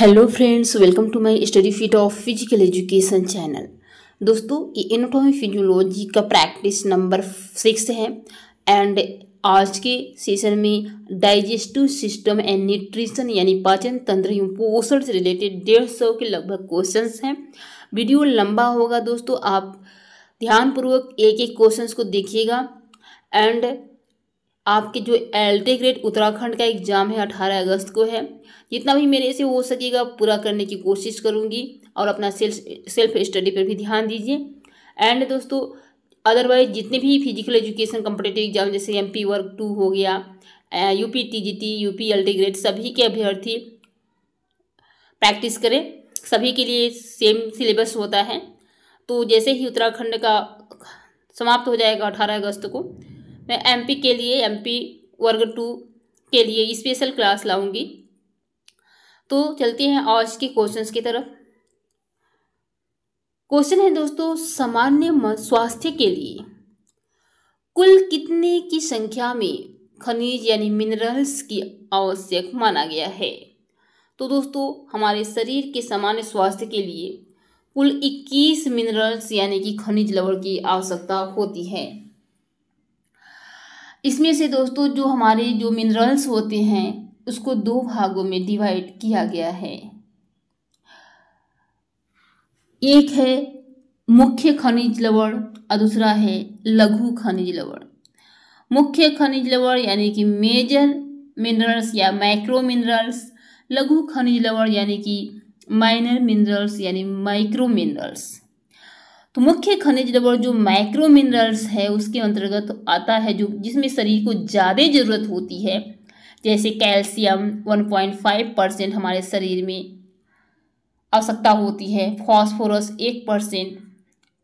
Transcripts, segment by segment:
Hello friends welcome to my study fit of physical education channel दोस्तों ये anatomy physiology का practice number six है and आज के सेशन में डाइजेस्टिव सिस्टम एंड न्यूट्रिशन यानी पाचन तंत्र एवं पोषण से रिलेटेड डेढ़ सौ के लगभग क्वेश्चंस हैं वीडियो लंबा होगा दोस्तों आप ध्यानपूर्वक एक एक क्वेश्चन को देखिएगा एंड आपके जो एल टी ग्रेड उत्तराखंड का एग्ज़ाम है अठारह अगस्त को है जितना भी मेरे से हो सकेगा पूरा करने की कोशिश करूँगी और अपना सेल्फ सेल्फ स्टडी पर भी ध्यान दीजिए एंड दोस्तों अदरवाइज जितने भी फिजिकल एजुकेशन कम्पटेटिव एग्जाम जैसे एम पी वर्क टू हो गया U P T G T U P L T grade सभी के अभ्यर्थी प्रैक्टिस करें सभी के लिए सेम सिलेबस होता है तो जैसे ही उत्तराखंड का समाप्त हो जाएगा अठारह अगस्त को मैं एमपी के लिए एमपी वर्ग टू के लिए स्पेशल क्लास लाऊंगी तो चलते हैं आज के क्वेश्चंस की तरफ क्वेश्चन है दोस्तों सामान्य स्वास्थ्य के लिए कुल कितने की संख्या में खनिज यानी मिनरल्स की आवश्यक माना गया है तो दोस्तों हमारे शरीर के सामान्य स्वास्थ्य के लिए कुल 21 मिनरल्स यानी कि खनिज लवण की आवश्यकता होती है इसमें से दोस्तों जो हमारे जो मिनरल्स होते हैं उसको दो भागों में डिवाइड किया गया है एक है मुख्य खनिज लवण और दूसरा है लघु खनिज लवण मुख्य खनिज लवण यानी कि मेजर मिनरल्स या माइक्रो मिनरल्स लघु खनिज लवण यानी कि माइनर मिनरल्स यानी माइक्रो मिनरल्स तो मुख्य खनिज लवण जो माइक्रो मिनरल्स है उसके अंतर्गत आता है जो जिसमें शरीर को ज़्यादा ज़रूरत होती है जैसे कैल्शियम 1.5 परसेंट हमारे शरीर में आवश्यकता होती है फॉस्फोरस एक percent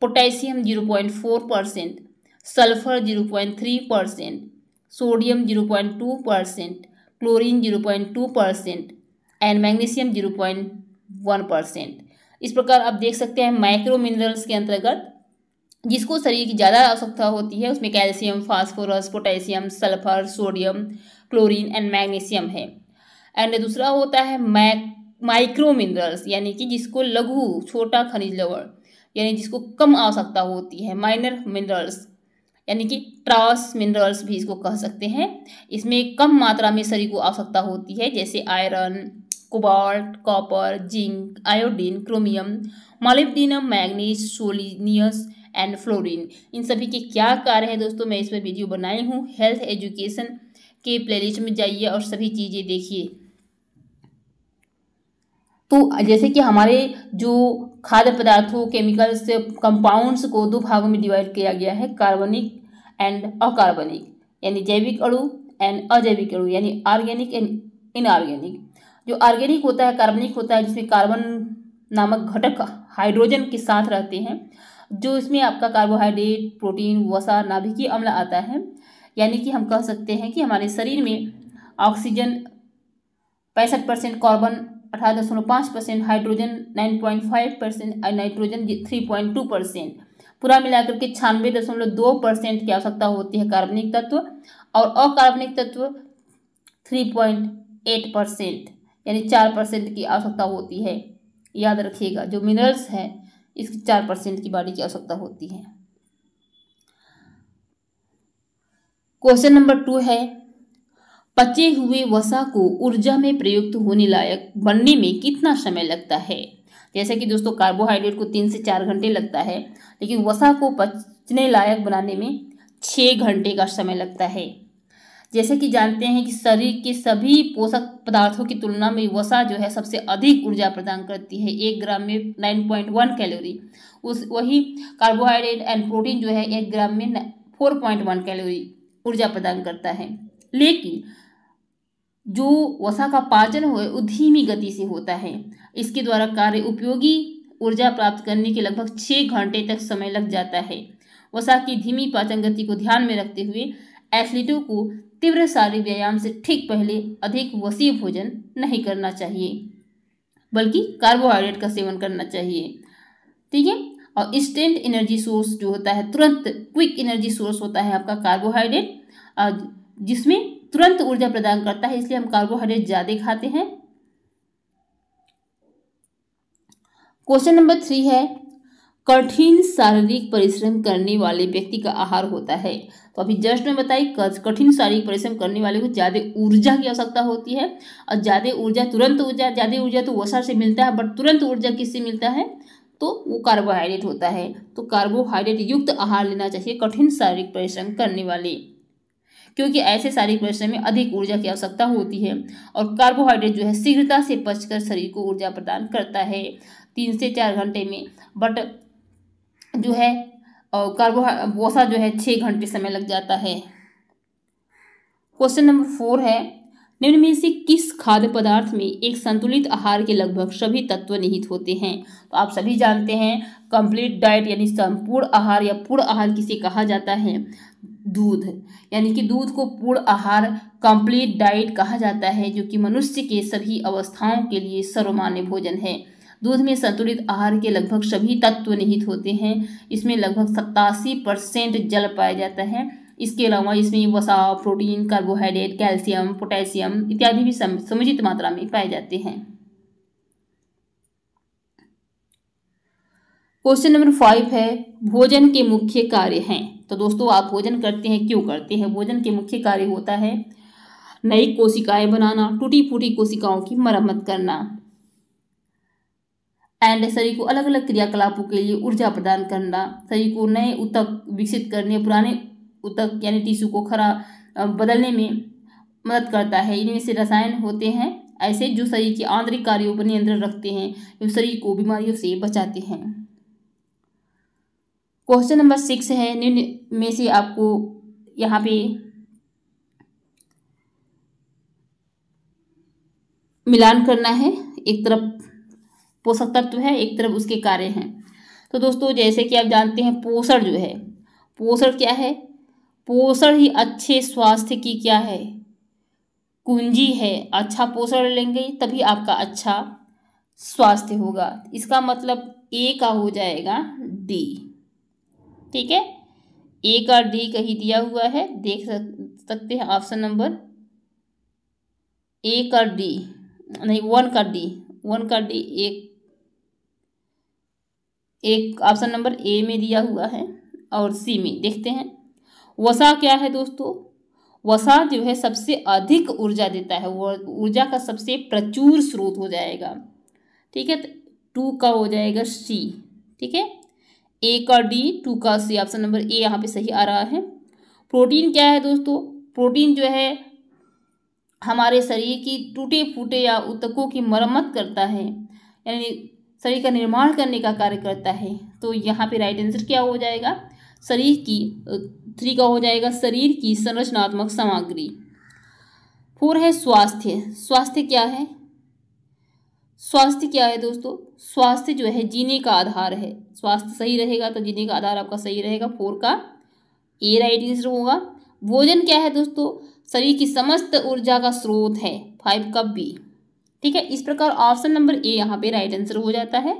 potassium 0.4 percent sulphur 0.3 percent sodium 0.2 percent chlorine 0.2 percent and magnesium 0.1 percent इस प्रकार आप देख सकते हैं माइक्रो मिनरल्स के अंतर्गत जिसको शरीर की ज़्यादा आवश्यकता होती है उसमें calcium phosphorus potassium sulphur sodium chlorine and magnesium है एंड दूसरा होता है मैक माइक्रो मिनरल्स यानी कि जिसको लघु छोटा खनिज लवण यानी जिसको कम आवश्यकता होती है माइनर मिनरल्स यानी कि ट्रास मिनरल्स भी इसको कह सकते हैं इसमें कम मात्रा में शरीर को आवश्यकता होती है जैसे iron cobalt copper zinc iodine chromium molybdenum manganese selenium and fluorine इन सभी के क्या कार्य हैं दोस्तों मैं इस पर वीडियो बनाई हूँ हेल्थ एजुकेशन के प्लेलिस्ट में जाइए और सभी चीज़ें देखिए तो जैसे कि हमारे जो खाद्य पदार्थों केमिकल्स कंपाउंड्स को दो भागों में डिवाइड किया गया है कार्बनिक एंड अकार्बनिक यानी जैविक अणु एंड अजैविक अणु यानी ऑर्गेनिक एंड इनऑर्गेनिक जो ऑर्गेनिक होता है कार्बनिक होता है जिसमें कार्बन नामक घटक हाइड्रोजन के साथ रहते हैं जो इसमें आपका कार्बोहाइड्रेट प्रोटीन वसा नाभिकीय अम्ल आता है यानी कि हम कह सकते हैं कि हमारे शरीर में ऑक्सीजन पैंसठ परसेंट कार्बन अठारह दशमलव पाँच percent hydrogen nine point five percent और nitrogen three point two percent पूरा मिलाकर के छियानवे दशमलव दो परसेंट की आवश्यकता होती है कार्बनिक तत्व और अकार्बनिक तत्व थ्री पॉइंट एट परसेंट यानी चार परसेंट की आवश्यकता होती है याद रखिएगा जो मिनरल्स हैं इसकी चार परसेंट की बॉडी की आवश्यकता होती है क्वेश्चन नंबर टू है पचे हुए वसा को ऊर्जा में प्रयुक्त होने लायक बनने में कितना समय लगता है जैसे कि दोस्तों कार्बोहाइड्रेट को तीन से चार घंटे लगता है लेकिन वसा को पचने लायक बनाने में छः घंटे का समय लगता है जैसे कि जानते हैं कि शरीर के सभी पोषक पदार्थों की तुलना में वसा जो है सबसे अधिक ऊर्जा प्रदान करती है एक ग्राम में नाइन पॉइंट वन कैलोरी उस वही कार्बोहाइड्रेट एंड प्रोटीन जो है एक ग्राम में फोर पॉइंट वन कैलोरी ऊर्जा प्रदान करता है लेकिन जो वसा का पाचन हो वो धीमी गति से होता है इसके द्वारा कार्य उपयोगी ऊर्जा प्राप्त करने के लगभग छः घंटे तक समय लग जाता है वसा की धीमी पाचन गति को ध्यान में रखते हुए एथलीटों को तीव्र शारीरिक व्यायाम से ठीक पहले अधिक वसी भोजन नहीं करना चाहिए बल्कि कार्बोहाइड्रेट का सेवन करना चाहिए ठीक है और इंस्टेंट एनर्जी सोर्स जो होता है तुरंत क्विक एनर्जी सोर्स होता है आपका कार्बोहाइड्रेट जिसमें तुरंत ऊर्जा प्रदान करता है इसलिए हम कार्बोहाइड्रेट ज़्यादा खाते हैं क्वेश्चन नंबर थ्री है कठिन शारीरिक परिश्रम करने वाले व्यक्ति का आहार होता है तो अभी जस्ट में बताई कठिन शारीरिक परिश्रम करने वाले को ज़्यादा ऊर्जा की आवश्यकता होती है और ज़्यादा ऊर्जा तुरंत ऊर्जा ज़्यादा ऊर्जा तो वसा से मिलता है बट तुरंत ऊर्जा किससे मिलता है तो वो कार्बोहाइड्रेट होता है तो कार्बोहाइड्रेट युक्त आहार लेना चाहिए कठिन शारीरिक परिश्रम करने वाले क्योंकि ऐसे शारीरिक परिश्रम में अधिक ऊर्जा की आवश्यकता होती है और कार्बोहाइड्रेट जो है शीघ्रता से पचकर शरीर को ऊर्जा प्रदान करता है तीन से चार घंटे में बट जो है कार्बोहाइ जो है छः घंटे समय लग जाता है क्वेश्चन नंबर फोर है निम्न में से किस खाद्य पदार्थ में एक संतुलित आहार के लगभग सभी तत्व निहित होते हैं तो आप सभी जानते हैं कंप्लीट डाइट यानी संपूर्ण आहार या पूर्ण आहार किसे कहा जाता है दूध यानी कि दूध को पूर्ण आहार कंप्लीट डाइट कहा जाता है जो कि मनुष्य के सभी अवस्थाओं के लिए सर्वमान्य भोजन है दूध में संतुलित आहार के लगभग सभी तत्व निहित होते हैं इसमें लगभग सत्तासी परसेंट जल पाया जाता है इसके अलावा इसमें वसा प्रोटीन कार्बोहाइड्रेट कैल्शियम पोटेशियम इत्यादि भी समुचित मात्रा में पाए जाते हैं क्वेश्चन नंबर फाइव है भोजन के मुख्य कार्य हैं तो दोस्तों आप भोजन करते हैं क्यों करते हैं भोजन के मुख्य कार्य होता है नई कोशिकाएं बनाना टूटी फूटी कोशिकाओं की मरम्मत करना एंड शरीर को अलग अलग क्रियाकलापों के लिए ऊर्जा प्रदान करना शरीर को नए उतक विकसित करने पुराने उतक यानी टिश्यू को खरा बदलने में मदद करता है इनमें से रसायन होते हैं ऐसे जो शरीर के आंतरिक कार्यों पर नियंत्रण रखते हैं जो शरीर को बीमारियों से बचाते हैं क्वेश्चन नंबर सिक्स है निम्न में से आपको यहाँ पे मिलान करना है एक तरफ पोषक तत्व है एक तरफ उसके कार्य हैं तो दोस्तों जैसे कि आप जानते हैं पोषण जो है पोषण क्या है पोषण ही अच्छे स्वास्थ्य की क्या है कुंजी है अच्छा पोषण लेंगे तभी आपका अच्छा स्वास्थ्य होगा इसका मतलब ए का हो जाएगा डी ठीक है ए का डी कहीं दिया हुआ है देख सकते हैं ऑप्शन नंबर ए का डी नहीं वन का डी वन का डी एक एक ऑप्शन नंबर ए में दिया हुआ है और सी में देखते हैं वसा क्या है दोस्तों वसा जो है सबसे अधिक ऊर्जा देता है ऊर्जा का सबसे प्रचुर स्रोत हो जाएगा ठीक है टू तो का हो जाएगा सी ठीक है ए का डी टू का सी ऑप्शन नंबर ए यहाँ पे सही आ रहा है प्रोटीन क्या है दोस्तों प्रोटीन जो है हमारे शरीर की टूटे फूटे या उतकों की मरम्मत करता है यानी शरीर का निर्माण करने का कार्य करता है तो यहाँ पे राइट आंसर क्या हो जाएगा शरीर की थ्री का हो जाएगा शरीर की संरचनात्मक सामग्री फोर है स्वास्थ्य स्वास्थ्य क्या है स्वास्थ्य क्या है दोस्तों स्वास्थ्य जो है जीने का आधार है स्वास्थ्य सही रहेगा तो जीने का आधार आपका सही रहेगा फोर का ए राइट आंसर होगा भोजन क्या है दोस्तों शरीर की समस्त ऊर्जा का स्रोत है फाइव का बी ठीक है इस प्रकार ऑप्शन नंबर ए यहाँ पे राइट आंसर हो जाता है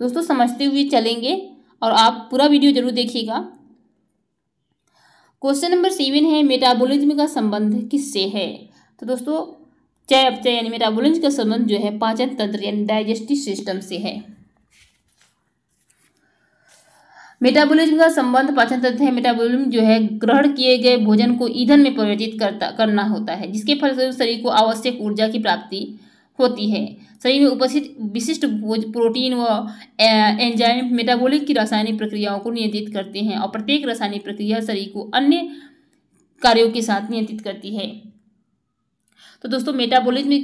दोस्तों समझते हुए चलेंगे और आप पूरा वीडियो जरूर देखिएगा क्वेश्चन नंबर सेवन है मेटाबोलिज्म का संबंध किससे है तो दोस्तों चय अपचय यानी मेटाबोलिज का संबंध जो है पाचन तंत्र यानी डाइजेस्टिव सिस्टम से है मेटाबॉलिज्म का संबंध पाचन तंत्र है मेटाबॉलिज्म जो है ग्रहण किए गए भोजन को ईंधन में परिवर्तित करता करना होता है जिसके फलस्वरूप शरीर को आवश्यक ऊर्जा की प्राप्ति होती है शरीर में उपस्थित विशिष्ट प्रोटीन व एंजाइम मेटाबॉलिक की रासायनिक प्रक्रियाओं को नियंत्रित करते हैं और प्रत्येक रासायनिक प्रक्रिया शरीर को अन्य कार्यों के साथ नियंत्रित करती है तो दोस्तों मेटाबोलिज्म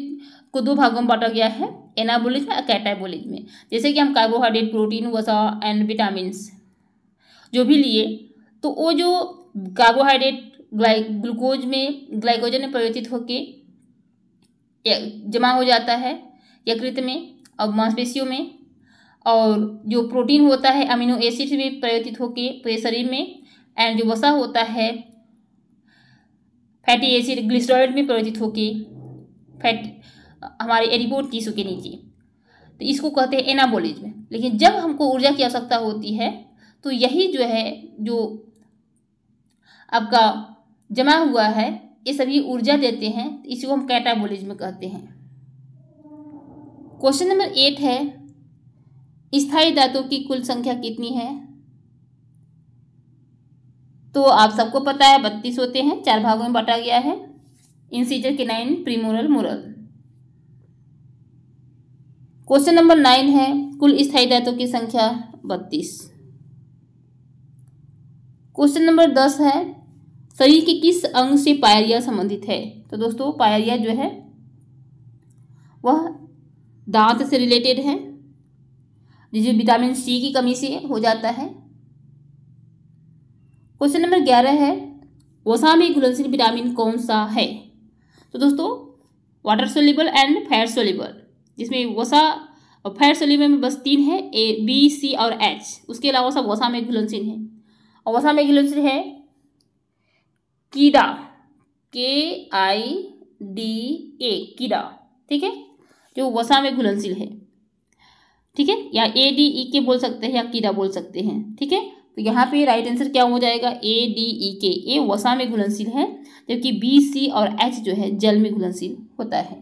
को दो भागों में बांटा गया है एनाबोलिज्म और कैटाबोलिज्म में जैसे कि हम कार्बोहाइड्रेट प्रोटीन वसा एंड विटामिन जो भी लिए तो वो जो कार्बोहाइड्रेट ग्लाइ ग्लूकोज में ग्लाइकोजन में परिवर्तित होकर जमा हो जाता है यकृत में और मांसपेशियों में और जो प्रोटीन होता है अमीनो एसिड में परिवर्तित होकर पूरे शरीर में एंड जो वसा होता है फैटी एसिड ग्लिसरॉल में परिवर्तित होके फैट हमारे एरिबोट टिश्यू के नीचे तो इसको कहते हैं एनाबोलिज्म लेकिन जब हमको ऊर्जा की आवश्यकता होती है तो यही जो है जो आपका जमा हुआ है ये सभी ऊर्जा देते हैं इसको हम कैटाबोलिज्म कहते हैं क्वेश्चन नंबर एट है स्थायी दांतों की कुल संख्या कितनी है तो आप सबको पता है बत्तीस होते हैं चार भागों में बांटा गया है incisor canine premolar molar question number nine है कुल स्थायी दायित्व की संख्या बत्तीस क्वेश्चन नंबर दस है शरीर के किस अंग से पायरिया संबंधित है तो दोस्तों पायरिया जो है वह दांत से रिलेटेड है जिसे विटामिन सी की कमी से हो जाता है क्वेश्चन नंबर ग्यारह है वसा में घुलनशील विटामिन कौन सा है तो दोस्तों water soluble and fat soluble जिसमें वसा और फैट सोलेबल में बस तीन है ए बी सी और एच उसके अलावा सब वसा में घुलनशील है और वसा में घुलनशील है कीड़ा के आई डी ए कीड़ा ठीक है जो वसा में घुलनशील है ठीक है या ए डी ई के बोल सकते हैं या कीड़ा बोल सकते हैं ठीक है तो यहाँ पे राइट आंसर क्या हो जाएगा ए डी ई के ए वसा में घुलनशील है जबकि बी सी और एच जो है जल में घुलनशील होता है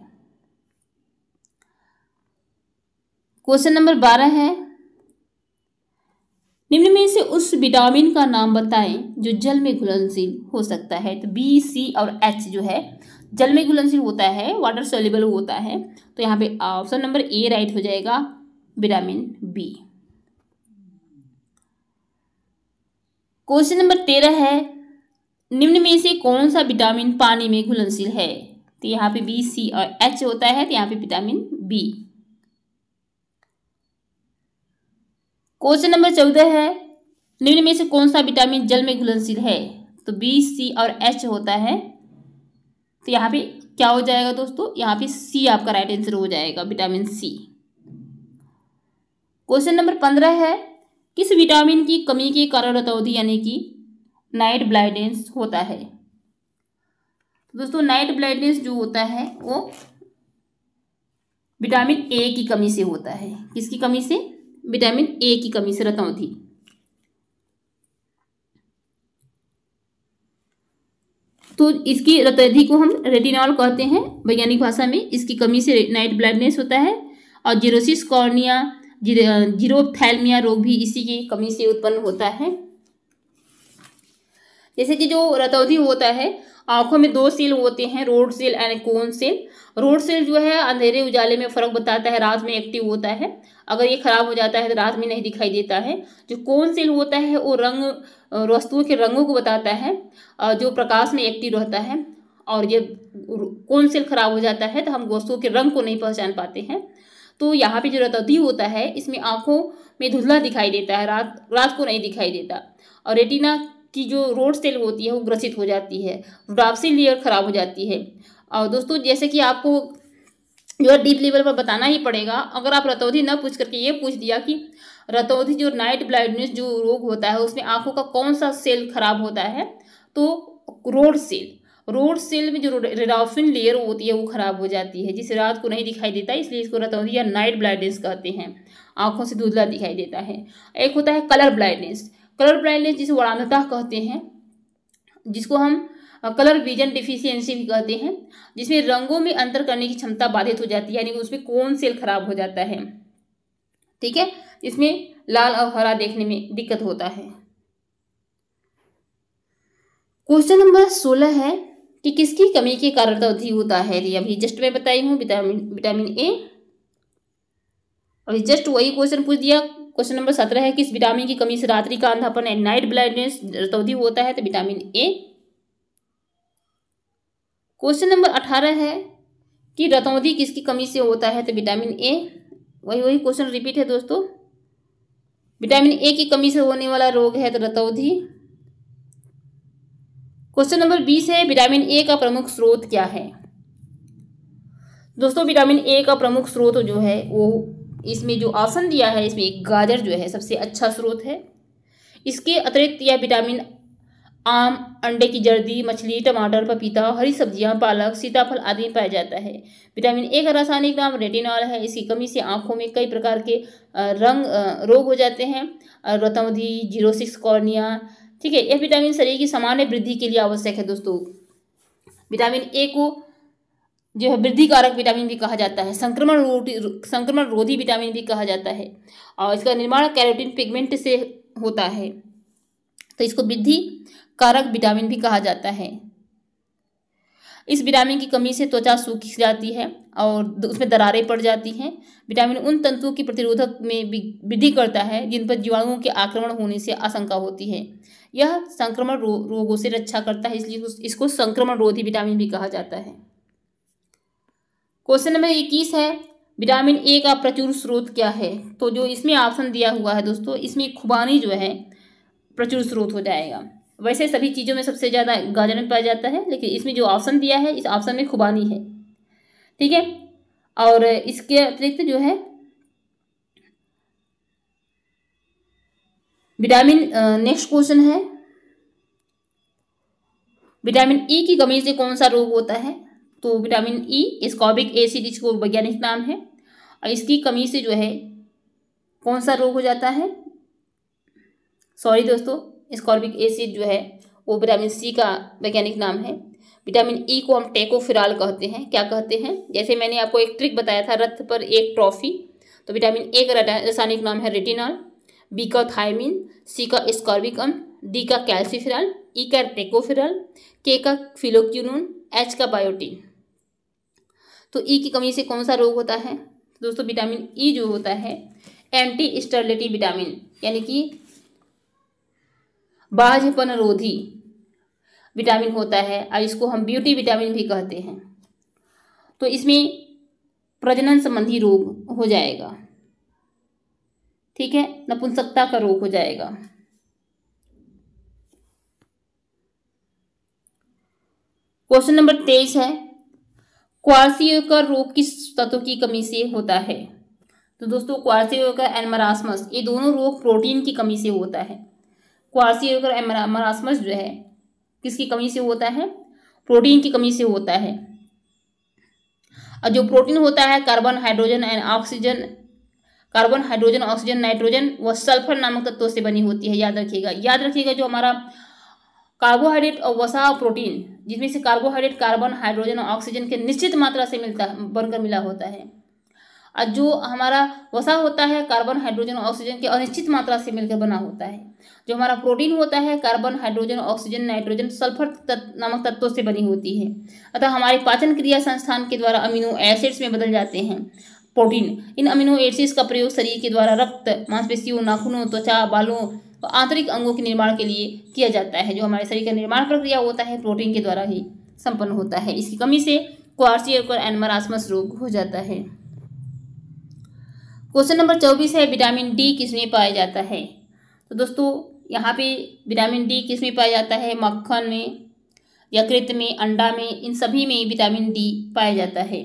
क्वेश्चन नंबर बारह है निम्न में से उस विटामिन का नाम बताएं जो जल में घुलनशील हो सकता है तो बी सी और एच जो है जल में घुलनशील होता है वाटर सोल्यूबल होता है तो यहाँ पे ऑप्शन नंबर ए राइट हो जाएगा विटामिन बी क्वेश्चन नंबर तेरह है निम्न में से कौन सा विटामिन पानी में घुलनशील है तो यहाँ पे बी सी और एच होता है तो यहाँ पे विटामिन बी क्वेश्चन नंबर चौदह है निम्न में से कौन सा विटामिन जल में घुलनशील है तो बी सी और एच होता है तो यहाँ पे क्या हो जाएगा दोस्तों यहाँ पे सी आपका राइट आंसर हो जाएगा विटामिन सी क्वेश्चन नंबर पंद्रह है किस विटामिन की कमी के कारण रतौधि यानी कि नाइट ब्लाइंडनेस होता है तो दोस्तों नाइट ब्लाइंडनेस जो होता है वो विटामिन ए की कमी से होता है किसकी कमी से विटामिन ए की कमी से रतौधि तो इसकी रतौधि को हम रेटिनॉल कहते हैं वैज्ञानिक भाषा में इसकी कमी से नाइट ब्लाइंडनेस होता है और जीरोसिस कॉर्निया जीरोथैलमिया रोग भी इसी की कमी से उत्पन्न होता है जैसे कि जो रतौधि होता है आंखों में दो सेल होते हैं rod cell and cone cell rod cell जो है अंधेरे उजाले में फर्क बताता है रात में एक्टिव होता है अगर ये खराब हो जाता है तो रात में नहीं दिखाई देता है जो कोन सेल होता है वो रंग वस्तुओं के रंगों को बताता है जो प्रकाश में एक्टिव रहता है और ये कोन सेल खराब हो जाता है तो हम वस्तुओं के रंग को नहीं पहचान पाते हैं तो यहाँ पे जो रतौधी होता है इसमें आँखों में धुंधला दिखाई देता है रात रात को नहीं दिखाई देता और रेटिना की जो रोड सेल होती है वो ग्रसित हो जाती है ड्रापसी लेयर खराब हो जाती है और दोस्तों जैसे कि आपको जो है डीप लेवल पर बताना ही पड़ेगा अगर आप रतौधी न पूछ करके ये पूछ दिया कि रतौधी जो नाइट ब्लाइंडनेस जो रोग होता है उसमें आँखों का कौन सा सेल खराब होता है तो रोड सेल रोड सेल में जो रेडाफिन लेयर होती है वो खराब हो जाती है जिसे रात को नहीं दिखाई देता इसलिए इसको रतौंधी या नाइट ब्लाइंडनेस कहते हैं आंखों से धुंधला दिखाई देता है एक होता है कलर ब्लाइंडनेस कलर ब्लाइंडनेस जिसे वड़ानता कहते हैं जिसको हम कलर विजन डिफिशियंसी भी कहते हैं जिसमें रंगों में अंतर करने की क्षमता बाधित हो जाती है यानी उसमें कौन सेल खराब हो जाता है ठीक है इसमें लाल और हरा देखने में दिक्कत होता है क्वेश्चन नंबर सोलह है कि किसकी कमी के कारण वृद्धि होता है ये अभी जस्ट मैं बताई हूँ विटामिन विटामिन ए अभी जस्ट वही क्वेश्चन पूछ दिया क्वेश्चन नंबर सत्रह है किस विटामिन की कमी से रात्रि का अंधापन एंड नाइट ब्लाइंडनेस रतौधि होता है तो विटामिन ए क्वेश्चन नंबर अठारह है कि रतौधि किसकी कमी से होता है तो विटामिन ए वही वही क्वेश्चन रिपीट है दोस्तों विटामिन ए की कमी से होने वाला रोग है तो रतौधि क्वेश्चन नंबर बीस है विटामिन ए का प्रमुख स्रोत क्या है दोस्तों विटामिन ए का प्रमुख स्रोत जो है वो इसमें जो आसन दिया है इसमें एक गाजर जो है सबसे अच्छा स्रोत है इसके अतिरिक्त यह विटामिन आम अंडे की जर्दी मछली टमाटर पपीता हरी सब्जियां पालक सीताफल आदि में पाया जाता है विटामिन ए का रासायनिक नाम रेटिनॉल है इसकी कमी से आंखों में कई प्रकार के रंग रोग हो जाते हैं जीरो जीरोसिक्स कॉर्निया ठीक है यह विटामिन शरीर की सामान्य वृद्धि के लिए आवश्यक है दोस्तों विटामिन ए को जो है वृद्धि कारक विटामिन भी कहा जाता है संक्रमण रोधी संक्रमण रोधी विटामिन भी कहा जाता है और इसका निर्माण कैरोटीन पिगमेंट से होता है तो इसको वृद्धि कारक विटामिन भी कहा जाता है इस विटामिन की कमी से त्वचा सूख जाती है और उसमें दरारें पड़ जाती हैं विटामिन उन तंतुओं की प्रतिरोधक में वृद्धि करता है जिन पर जीवाणुओं के आक्रमण होने से आशंका होती है यह संक्रमण रो, रोगों से रक्षा करता है इसलिए इसको संक्रमण रोधी विटामिन भी कहा जाता है क्वेश्चन नंबर इक्कीस है विटामिन ए का प्रचुर स्रोत क्या है तो जो इसमें ऑप्शन दिया हुआ है दोस्तों इसमें खुबानी जो है प्रचुर स्रोत हो जाएगा वैसे सभी चीज़ों में सबसे ज़्यादा गाजर में पाया जाता है लेकिन इसमें जो ऑप्शन दिया है इस ऑप्शन में खुबानी है ठीक है और इसके अतिरिक्त जो है विटामिन नेक्स्ट क्वेश्चन है विटामिन ई e की कमी से कौन सा रोग होता है तो विटामिन ई स्कॉबिक एसिड इसको वैज्ञानिक नाम है और इसकी कमी से जो है कौन सा रोग हो जाता है सॉरी दोस्तों स्कॉर्बिक एसिड जो है वो विटामिन सी का वैज्ञानिक नाम है विटामिन ई e को हम टेकोफिराल कहते हैं क्या कहते हैं जैसे मैंने आपको एक ट्रिक बताया था रथ पर एक ट्रॉफी तो विटामिन ए का रासायनिक नाम है रेटिनॉल बी का थायमिन सी का स्कॉर्बिकम डी का कैल्सिफिरल ई e का टेकोफिरल के का फिलोक्यूनून एच का बायोटिन तो ई e की कमी से कौन सा रोग होता है दोस्तों विटामिन ई e जो होता है एंटी स्टर्लिटी विटामिन यानी कि बाजपन रोधी विटामिन होता है और इसको हम ब्यूटी विटामिन भी कहते हैं तो इसमें प्रजनन संबंधी रोग हो जाएगा ठीक है नपुंसकता का रोग हो जाएगा क्वेश्चन नंबर तेईस है क्वारसी का रोग किस तत्व की कमी से होता है तो दोस्तों का एनमरासमस ये दोनों रोग प्रोटीन की कमी से होता है क्वारसियोकर एमरासमस जो है किसकी कमी से होता है प्रोटीन की कमी से होता है और जो प्रोटीन होता है carbon hydrogen and oxygen carbon hydrogen oxygen nitrogen व सल्फर नामक तत्वों से बनी होती है याद रखिएगा याद रखिएगा जो हमारा कार्बोहाइड्रेट और वसा और प्रोटीन जिसमें से कार्बोहाइड्रेट कार्बन हाइड्रोजन और ऑक्सीजन के निश्चित मात्रा से मिलता बनकर मिला होता है और जो हमारा वसा होता है कार्बन हाइड्रोजन ऑक्सीजन के अनिश्चित मात्रा से मिलकर बना होता है जो हमारा प्रोटीन होता है carbon hydrogen oxygen nitrogen sulphur नामक तत्वों से बनी होती है अतः हमारे पाचन क्रिया संस्थान के द्वारा अमीनो एसिड्स में बदल जाते हैं प्रोटीन इन अमीनो एसिड्स का प्रयोग शरीर के द्वारा रक्त मांसपेशियों नाखूनों त्वचा बालों और आंतरिक अंगों के निर्माण के लिए किया जाता है जो हमारे शरीर का निर्माण प्रक्रिया होता है प्रोटीन के द्वारा ही संपन्न होता है इसकी कमी से क्वार्सियर और एनमरासमस रोग हो जाता है क्वेश्चन नंबर चौबीस है विटामिन डी किसमें पाया जाता है तो दोस्तों यहाँ पे विटामिन डी किसमें पाया जाता है मक्खन में यकृत में अंडा में इन सभी में विटामिन डी पाया जाता है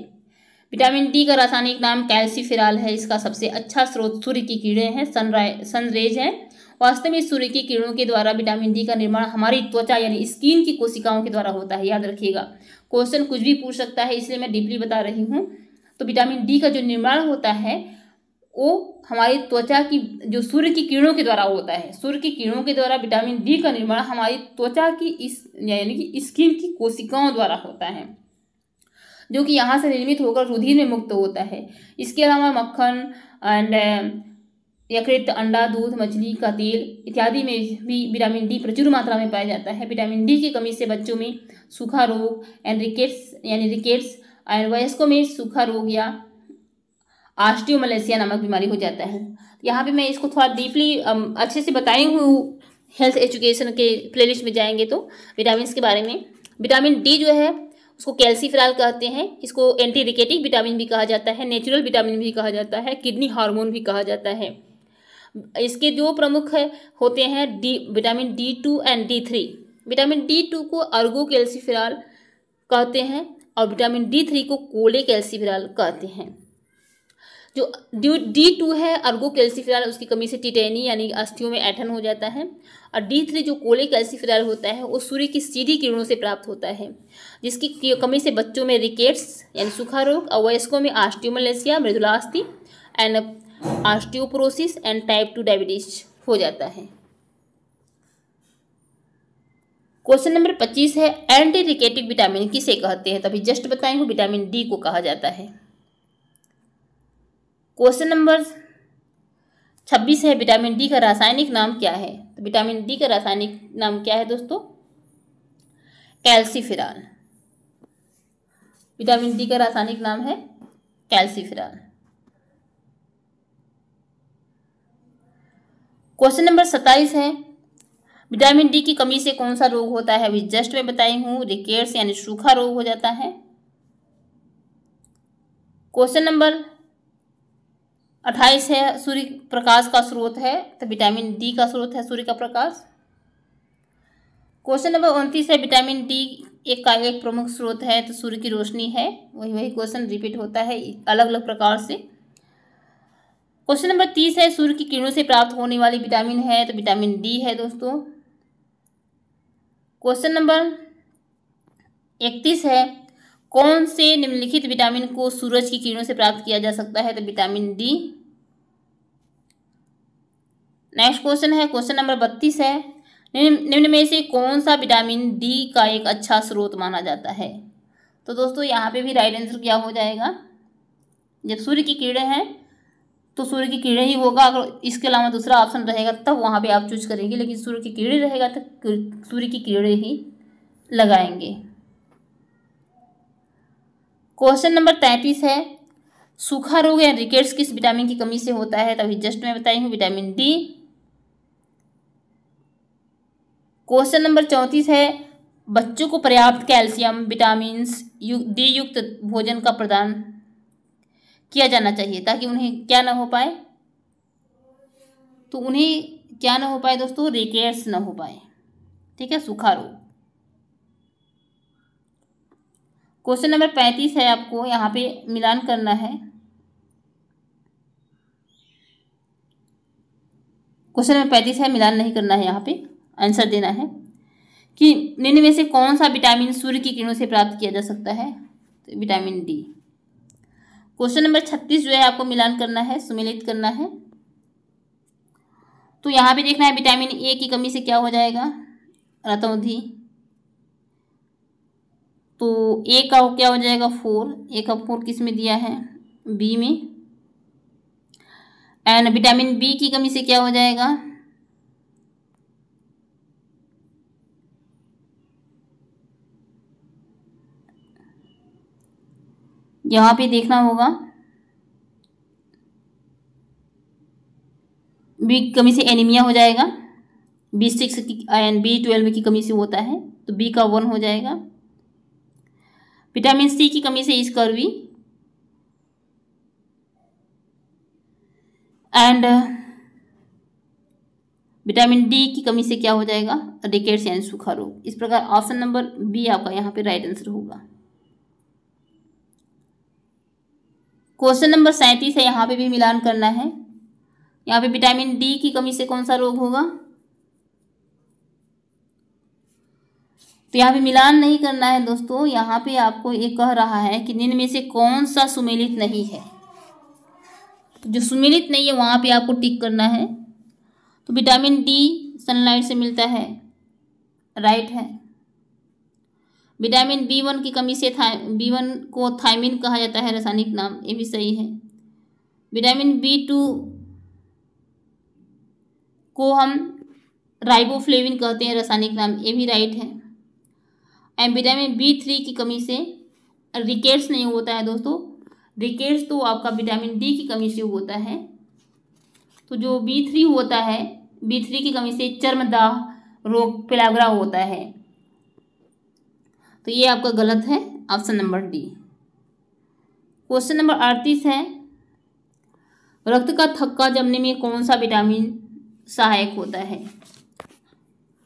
विटामिन डी का रासायनिक नाम कैल्सीफिराल है इसका सबसे अच्छा स्रोत सूर्य की किरणें हैं सनराइ सनरेज है वास्तव में सूर्य की किरणों के द्वारा विटामिन डी का निर्माण हमारी त्वचा यानी स्किन की कोशिकाओं के द्वारा होता है याद रखिएगा क्वेश्चन कुछ भी पूछ सकता है इसलिए मैं डीपली बता रही हूँ तो विटामिन डी का जो निर्माण होता है वो हमारी त्वचा की जो सूर्य की किरणों के द्वारा होता है सूर्य की किरणों के द्वारा विटामिन डी का निर्माण हमारी त्वचा की इस यानी कि स्किन की कोशिकाओं द्वारा होता है जो कि यहाँ से निर्मित होकर रुधिर में मुक्त होता है इसके अलावा मक्खन एंड uh, यकृत अंडा दूध मछली का तेल इत्यादि में भी विटामिन डी प्रचुर मात्रा में पाया जाता है विटामिन डी की कमी से बच्चों में सूखा रोग एंड रिकेट्स यानी रिकेट्स एंड वयस्कों में सूखा रोग या आस्टियो मलेशिया नामक बीमारी हो जाता है यहाँ पे मैं इसको थोड़ा डीपली um, अच्छे से बताई हूँ हेल्थ एजुकेशन के प्लेलिस्ट में जाएंगे तो विटामिन के बारे में विटामिन डी जो है इसको कैल्सीफ्राल कहते हैं इसको एंटी रिकेटिक विटामिन भी कहा जाता है नेचुरल विटामिन भी कहा जाता है किडनी हार्मोन भी कहा जाता है इसके जो प्रमुख है, होते हैं D vitamin D two and D three vitamin D two को अर्गो कैल्सीफ्राल कहते हैं और विटामिन डी थ्री को कोले कैल्सीफ्राल कहते हैं जो डी डी टू है अर्गो कैल्सीफिराल उसकी कमी से टिटेनी यानी अस्थियों में ऐठन हो जाता है और डी थ्री जो कोले कैल्सीफिराल होता है वो सूर्य की सीधी किरणों से प्राप्त होता है जिसकी कमी से बच्चों में रिकेट्स यानी सूखा रोग और वयस्कों में आस्टियोमलेसिया मृदुलास्थि and osteoporosis and type two diabetes हो जाता है क्वेश्चन नंबर पच्चीस है एंटी रिकेटिक विटामिन किसे कहते हैं तभी जस्ट बताएंगे विटामिन डी को कहा जाता है क्वेश्चन नंबर छब्बीस है विटामिन डी का रासायनिक नाम क्या है तो विटामिन डी का रासायनिक नाम क्या है दोस्तों कैल्सीफिरान विटामिन डी का रासायनिक नाम है कैल्सीफिरान क्वेश्चन नंबर सत्ताईस है विटामिन डी की कमी से कौन सा रोग होता है अभी जस्ट में बताई हूँ रिकेट्स यानी सूखा रोग हो जाता है क्वेश्चन नंबर अट्ठाईस है सूर्य प्रकाश का स्रोत है तो विटामिन डी का स्रोत है सूर्य का प्रकाश क्वेश्चन नंबर उनतीस है विटामिन डी एक का एक प्रमुख स्रोत है तो सूर्य की रोशनी है वही वही क्वेश्चन रिपीट होता है अलग अलग प्रकार से क्वेश्चन नंबर तीस है सूर्य की किरणों से प्राप्त होने वाली विटामिन है तो विटामिन डी है दोस्तों क्वेश्चन नंबर इकतीस है कौन से निम्नलिखित विटामिन को सूरज की किरणों से प्राप्त किया जा सकता है तो विटामिन डी नेक्स्ट क्वेश्चन है क्वेश्चन नंबर बत्तीस है निम्न में से कौन सा विटामिन डी का एक अच्छा स्रोत माना जाता है तो दोस्तों यहाँ पे भी राइट आंसर क्या हो जाएगा जब सूर्य की किरणें हैं तो सूर्य की किरणें ही होगा अगर इसके अलावा दूसरा ऑप्शन रहेगा तब वहाँ पे आप चूज करेंगे लेकिन सूर्य की किरणें रहेगा तो सूर्य की किरणें ही लगाएंगे क्वेश्चन नंबर तैंतीस है सूखा रोग या रिकेट्स किस विटामिन की कमी से होता है तभी जस्ट मैं बताई हूँ विटामिन डी क्वेश्चन नंबर चौंतीस है बच्चों को पर्याप्त कैल्शियम विटामिन यु, डी युक्त भोजन का प्रदान किया जाना चाहिए ताकि उन्हें क्या ना हो पाए तो उन्हें क्या ना हो पाए दोस्तों रिकेट्स ना हो पाए ठीक है सूखा रोग क्वेश्चन नंबर पैंतीस है आपको यहाँ पे मिलान करना है क्वेश्चन नंबर पैंतीस है मिलान नहीं करना है यहाँ पे आंसर देना है कि निम्न में से कौन सा विटामिन सूर्य की किरणों से प्राप्त किया जा सकता है तो विटामिन डी क्वेश्चन नंबर छत्तीस जो है आपको मिलान करना है सुमिलित करना है तो यहाँ पे देखना है विटामिन ए की कमी से क्या हो जाएगा रतौधि तो ए का क्या हो जाएगा फोर ए का फोर किस में दिया है बी में एंड विटामिन बी की कमी से क्या हो जाएगा यहाँ पे देखना होगा बी कमी से एनीमिया हो जाएगा बी सिक्स की एंड बी ट्वेल्व की कमी से होता है तो बी का वन हो जाएगा विटामिन सी की कमी से इज एंड विटामिन डी की कमी से क्या हो जाएगा रिकेट्स एंड सूखा रोग इस प्रकार ऑप्शन नंबर बी आपका यहाँ पे राइट आंसर होगा क्वेश्चन नंबर सैंतीस है यहाँ पे भी मिलान करना है यहाँ पे विटामिन डी की कमी से कौन सा रोग होगा तो यहाँ पे मिलान नहीं करना है दोस्तों यहाँ पे आपको ये कह रहा है कि निम्न में से कौन सा सुमेलित नहीं है तो जो सुमेलित नहीं है वहाँ पे आपको टिक करना है तो विटामिन डी सनलाइट से मिलता है राइट है विटामिन बी वन की कमी से था बी वन को थायमिन कहा जाता है रासायनिक नाम ये भी सही है विटामिन बी टू को हम राइबोफ्लेविन कहते हैं रासायनिक नाम ये भी राइट है एंड विटामिन बी थ्री की कमी से रिकेट्स नहीं होता है दोस्तों रिकेट्स तो आपका विटामिन डी की कमी से होता है तो जो बी थ्री होता है बी थ्री की कमी से चर्मदाह रोग पिलाग्रा होता है तो ये आपका गलत है option number D question number अड़तीस है रक्त का थक्का जमने में कौन सा विटामिन सहायक होता है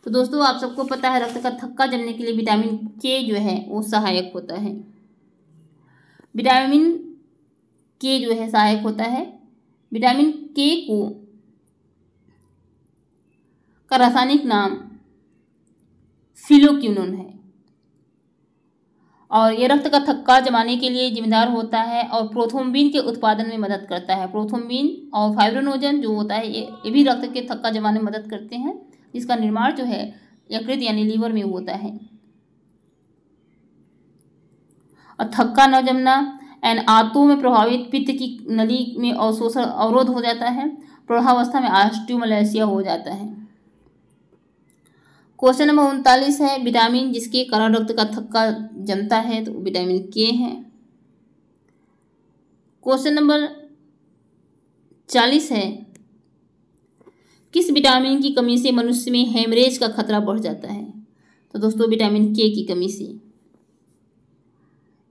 तो दोस्तों आप सबको पता है रक्त का थक्का जमने के लिए विटामिन के जो है वो सहायक होता है विटामिन के जो है सहायक होता है विटामिन के को का रासायनिक नाम फिलोक्यूनोन है और ये रक्त का थक्का जमाने के लिए जिम्मेदार होता है और प्रोथोम्बिन के उत्पादन में मदद करता है प्रोथोम्बिन और फाइब्रोनोजन जो होता है ये भी रक्त के थक्का जमाने में मदद करते हैं इसका निर्माण जो है यकृत यानी लीवर में होता है और थक्का न जमना एन आंतों में प्रभावित पित्त की नली में अवशोषण अवरोध हो जाता है प्रौढ़ावस्था में आस्ट्यूमलेशिया हो जाता है क्वेश्चन नंबर उनतालीस है विटामिन जिसके कारण रक्त का थक्का जमता है तो विटामिन के है क्वेश्चन नंबर चालीस है किस विटामिन की कमी से मनुष्य में हेमरेज का खतरा बढ़ जाता है तो दोस्तों विटामिन के की कमी से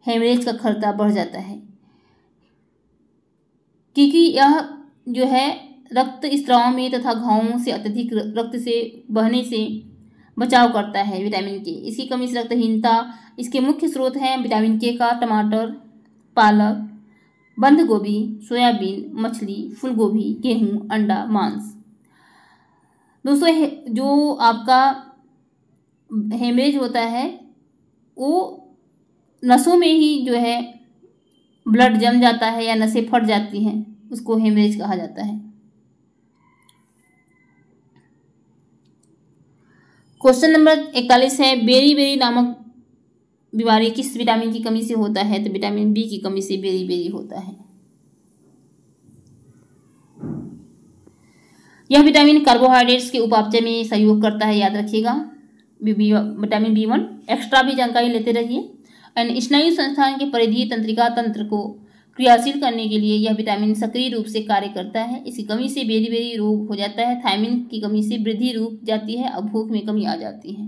हेमरेज का खतरा बढ़ जाता है क्योंकि यह जो है रक्त स्त्राव में तथा घावों से अत्यधिक रक्त से बहने से बचाव करता है विटामिन के इसकी कमी से रक्तहीनता इसके मुख्य स्रोत हैं विटामिन के का टमाटर पालक बंद गोभी सोयाबीन मछली फूलगोभी गेहूँ अंडा मांस दोस्तों जो आपका हेमरेज होता है वो नसों में ही जो है ब्लड जम जाता है या नसें फट जाती हैं उसको हेमरेज कहा जाता है क्वेश्चन नंबर इकतालीस है बेरी बेरी नामक बीमारी किस विटामिन की कमी से होता है तो विटामिन बी की कमी से बेरी बेरी होता है यह विटामिन कार्बोहाइड्रेट्स के उपापचय में सहयोग करता है याद रखिएगा विटामिन बी वन एक्स्ट्रा भी जानकारी लेते रहिए एंड स्नायु संस्थान के परिधि तंत्रिका तंत्र को क्रियाशील करने के लिए यह विटामिन सक्रिय रूप से कार्य करता है इसकी कमी से बेरी बेरी रोग हो जाता है थायमिन की कमी से वृद्धि रूप जाती है और भूख में कमी आ जाती है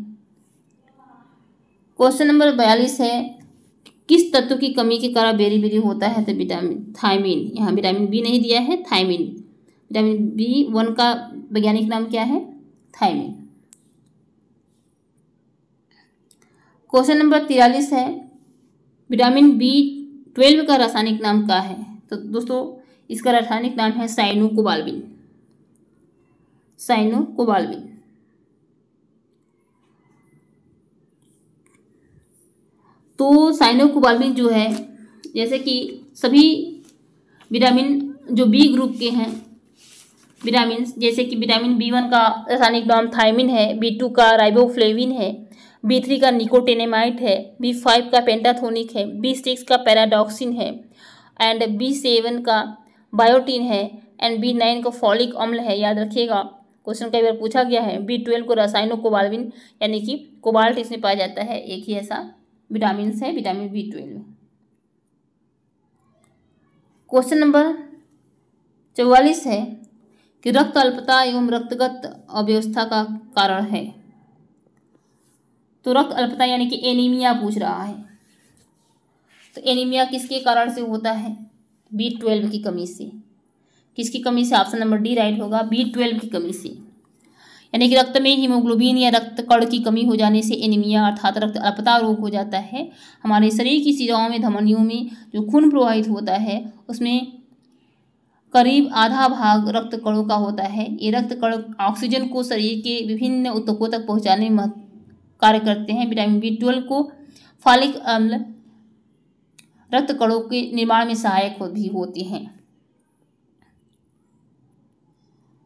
क्वेश्चन नंबर बयालीस है किस तत्व की कमी के कारण बेरी बेरी होता है तो विटामिन थायमिन यहाँ विटामिन बी नहीं दिया है थायमिन विटामिन बी वन का वैज्ञानिक नाम क्या है थायमिन क्वेश्चन नंबर तिरालीस है विटामिन बी ट्वेल्व का रासायनिक नाम क्या है तो दोस्तों इसका रासायनिक नाम है साइनो साइनोकोबाल्बिन तो साइनोकोबाल्बिन जो है जैसे कि सभी विटामिन जो बी ग्रुप के हैं विटामिन जैसे कि विटामिन बी वन का रासायनिक नाम थायमिन है बी टू का राइबोफ्लेविन है बी थ्री का निकोटेनेमाइट है बी फाइव का पेंटाथोनिक है बी सिक्स का पैराडॉक्सिन है एंड बी सेवन का बायोटीन है एंड बी नाइन का फॉलिक अम्ल है याद रखिएगा क्वेश्चन कई बार पूछा गया है बी ट्वेल्व को रसायनों कोबालविन यानी कि कोबाल्ट इसमें पाया जाता है एक ही ऐसा विटामिन है vitamin B twelve question number चौवालीस है कि रक्त अल्पता एवं रक्तगत अव्यवस्था का कारण है तो रक्त अल्पता यानी कि एनीमिया पूछ रहा है तो एनीमिया किसके कारण से होता है बी ट्वेल्व की कमी से किसकी कमी से ऑप्शन नंबर डी राइट होगा बी ट्वेल्व की कमी से यानी कि रक्त में हीमोग्लोबिन या रक्त कण की कमी हो जाने से एनीमिया अर्थात रक्त अल्पता रोग हो जाता है हमारे शरीर की सीजाओं में धमनियों में जो खून प्रवाहित होता है उसमें करीब आधा भाग रक्त कणों का होता है ये रक्त कण ऑक्सीजन को शरीर के विभिन्न उत्तकों तक पहुंचाने में कार्य करते हैं विटामिन बी ट्वेल्व को फालिक अम्ल रक्त कणों के निर्माण में सहायक भी होते हैं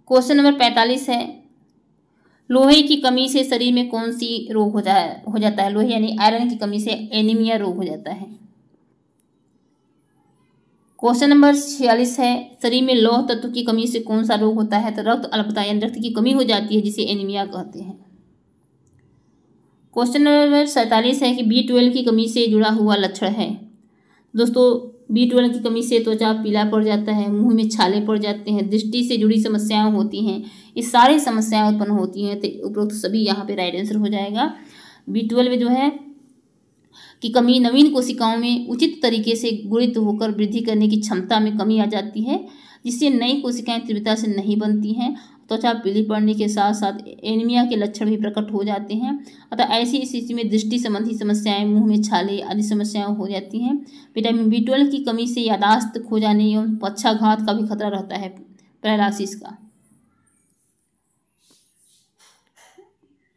क्वेश्चन नंबर पैंतालीस है लोहे की कमी से शरीर में कौन सी रोग हो जाए हो जाता है लोहे यानी आयरन की कमी से एनीमिया रोग हो जाता है क्वेश्चन नंबर छियालीस है शरीर में लोह तत्व की कमी से कौन सा रोग होता है तो रक्त अल्पता यानी रक्त की कमी हो जाती है जिसे एनीमिया कहते हैं क्वेश्चन नंबर सैंतालीस है कि बी ट्वेल्व की कमी से जुड़ा हुआ लक्षण है दोस्तों बी ट्वेल्व की कमी से त्वचा पीला पड़ जाता है मुंह में छाले पड़ जाते हैं दृष्टि से जुड़ी समस्याएं होती हैं ये सारी समस्याएं उत्पन्न होती हैं तो उपरोक्त सभी यहाँ पे राइट आंसर हो जाएगा बी ट्वेल्व जो है की कमी नवीन कोशिकाओं में उचित तरीके से गुणित होकर वृद्धि करने की क्षमता में कमी आ जाती है जिससे नई कोशिकाएं तीव्रता से नहीं बनती हैं त्वचा तो पीली पड़ने के साथ साथ एनीमिया के लक्षण भी प्रकट हो जाते हैं अतः ऐसी स्थिति में दृष्टि संबंधी समस्याएं मुंह में छाले आदि समस्याएं हो जाती हैं विटामिन बी ट्वेल्व की कमी से यादाश्त खो जाने एवं पक्षाघात का भी खतरा रहता है पैरालिसिस का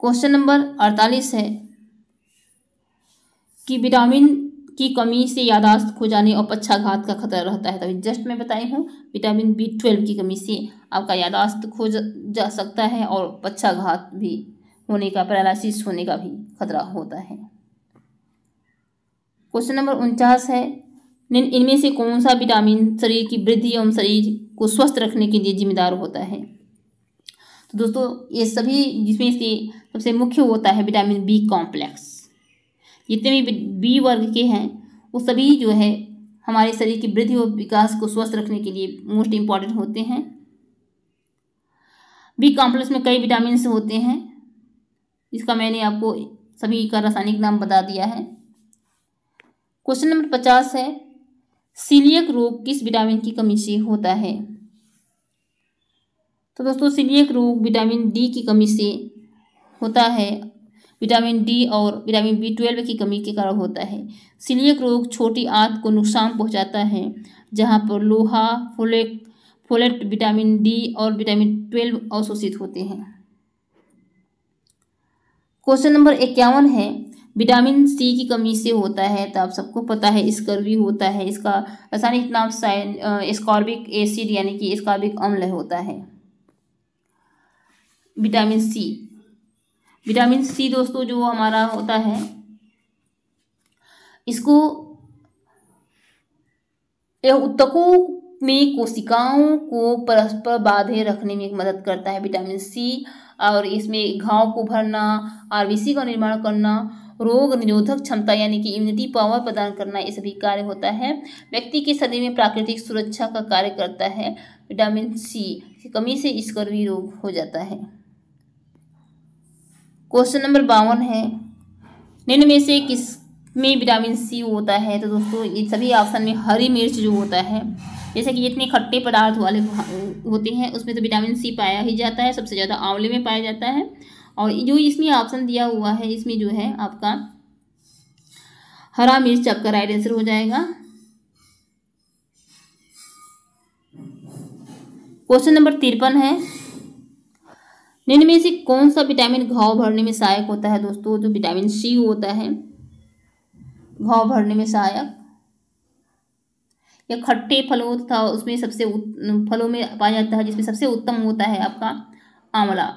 क्वेश्चन नंबर अड़तालीस है कि विटामिन की कमी से यादाश्त खो जाने और पक्षाघात का खतरा रहता है तभी तो जस्ट मैं बताई हूँ विटामिन बी ट्वेल्व की कमी से आपका यादाश्त खो जा सकता है और पक्षाघात भी होने का पैरालिसिस होने का भी खतरा होता है क्वेश्चन नंबर उनचास है इनमें से कौन सा विटामिन शरीर की वृद्धि एवं शरीर को स्वस्थ रखने के लिए जिम्मेदार होता है तो दोस्तों ये सभी जिसमें से सबसे मुख्य होता है विटामिन बी कॉम्प्लेक्स जितने भी बी वर्ग के हैं वो सभी जो है हमारे शरीर की वृद्धि और विकास को स्वस्थ रखने के लिए मोस्ट इम्पॉर्टेंट होते हैं बी कॉम्प्लेक्स में कई विटामिन होते हैं इसका मैंने आपको सभी का रासायनिक नाम बता दिया है क्वेश्चन नंबर पचास है सीलियक रोग किस विटामिन की कमी से होता है तो दोस्तों सीलियक रोग विटामिन डी की कमी से होता है विटामिन डी और विटामिन बी ट्वेल्व की कमी के कारण होता है सिलियक रोग छोटी आंत को नुकसान पहुंचाता है जहां पर लोहा फोलेट फोलेट विटामिन डी और विटामिन ट्वेल्व अवशोषित होते हैं क्वेश्चन नंबर इक्यावन है विटामिन सी की कमी से होता है तो आप सबको पता है स्कर्वी होता है इसका रासायनिक नाम साइन स्कॉर्बिक एसिड यानी कि स्कॉर्बिक अम्ल होता है विटामिन सी विटामिन सी दोस्तों जो हमारा होता है इसको यह उत्तकों में कोशिकाओं को परस्पर बाधे रखने में मदद करता है विटामिन सी और इसमें घाव को भरना आरबीसी का निर्माण करना रोग निरोधक क्षमता यानी कि इम्यूनिटी पावर प्रदान करना ये सभी कार्य होता है व्यक्ति के शरीर में प्राकृतिक सुरक्षा का कार्य करता है विटामिन सी की कमी से इसका भी रोग हो जाता है क्वेश्चन नंबर बावन है निम्न में से किस में विटामिन सी होता है तो दोस्तों ये सभी ऑप्शन में हरी मिर्च जो होता है जैसे कि जितने खट्टे पदार्थ वाले होते हैं उसमें तो विटामिन सी पाया ही जाता है सबसे ज़्यादा आंवले में पाया जाता है और जो इसमें ऑप्शन दिया हुआ है इसमें जो है आपका हरा मिर्च आपका राइट आंसर हो जाएगा क्वेश्चन नंबर तिरपन है निम्न में से कौन सा विटामिन घाव भरने में सहायक होता है दोस्तों जो विटामिन सी होता है घाव भरने में सहायक या खट्टे फलों तथा उसमें सबसे फलों में पाया जाता है जिसमें सबसे उत्तम होता है आपका आंवला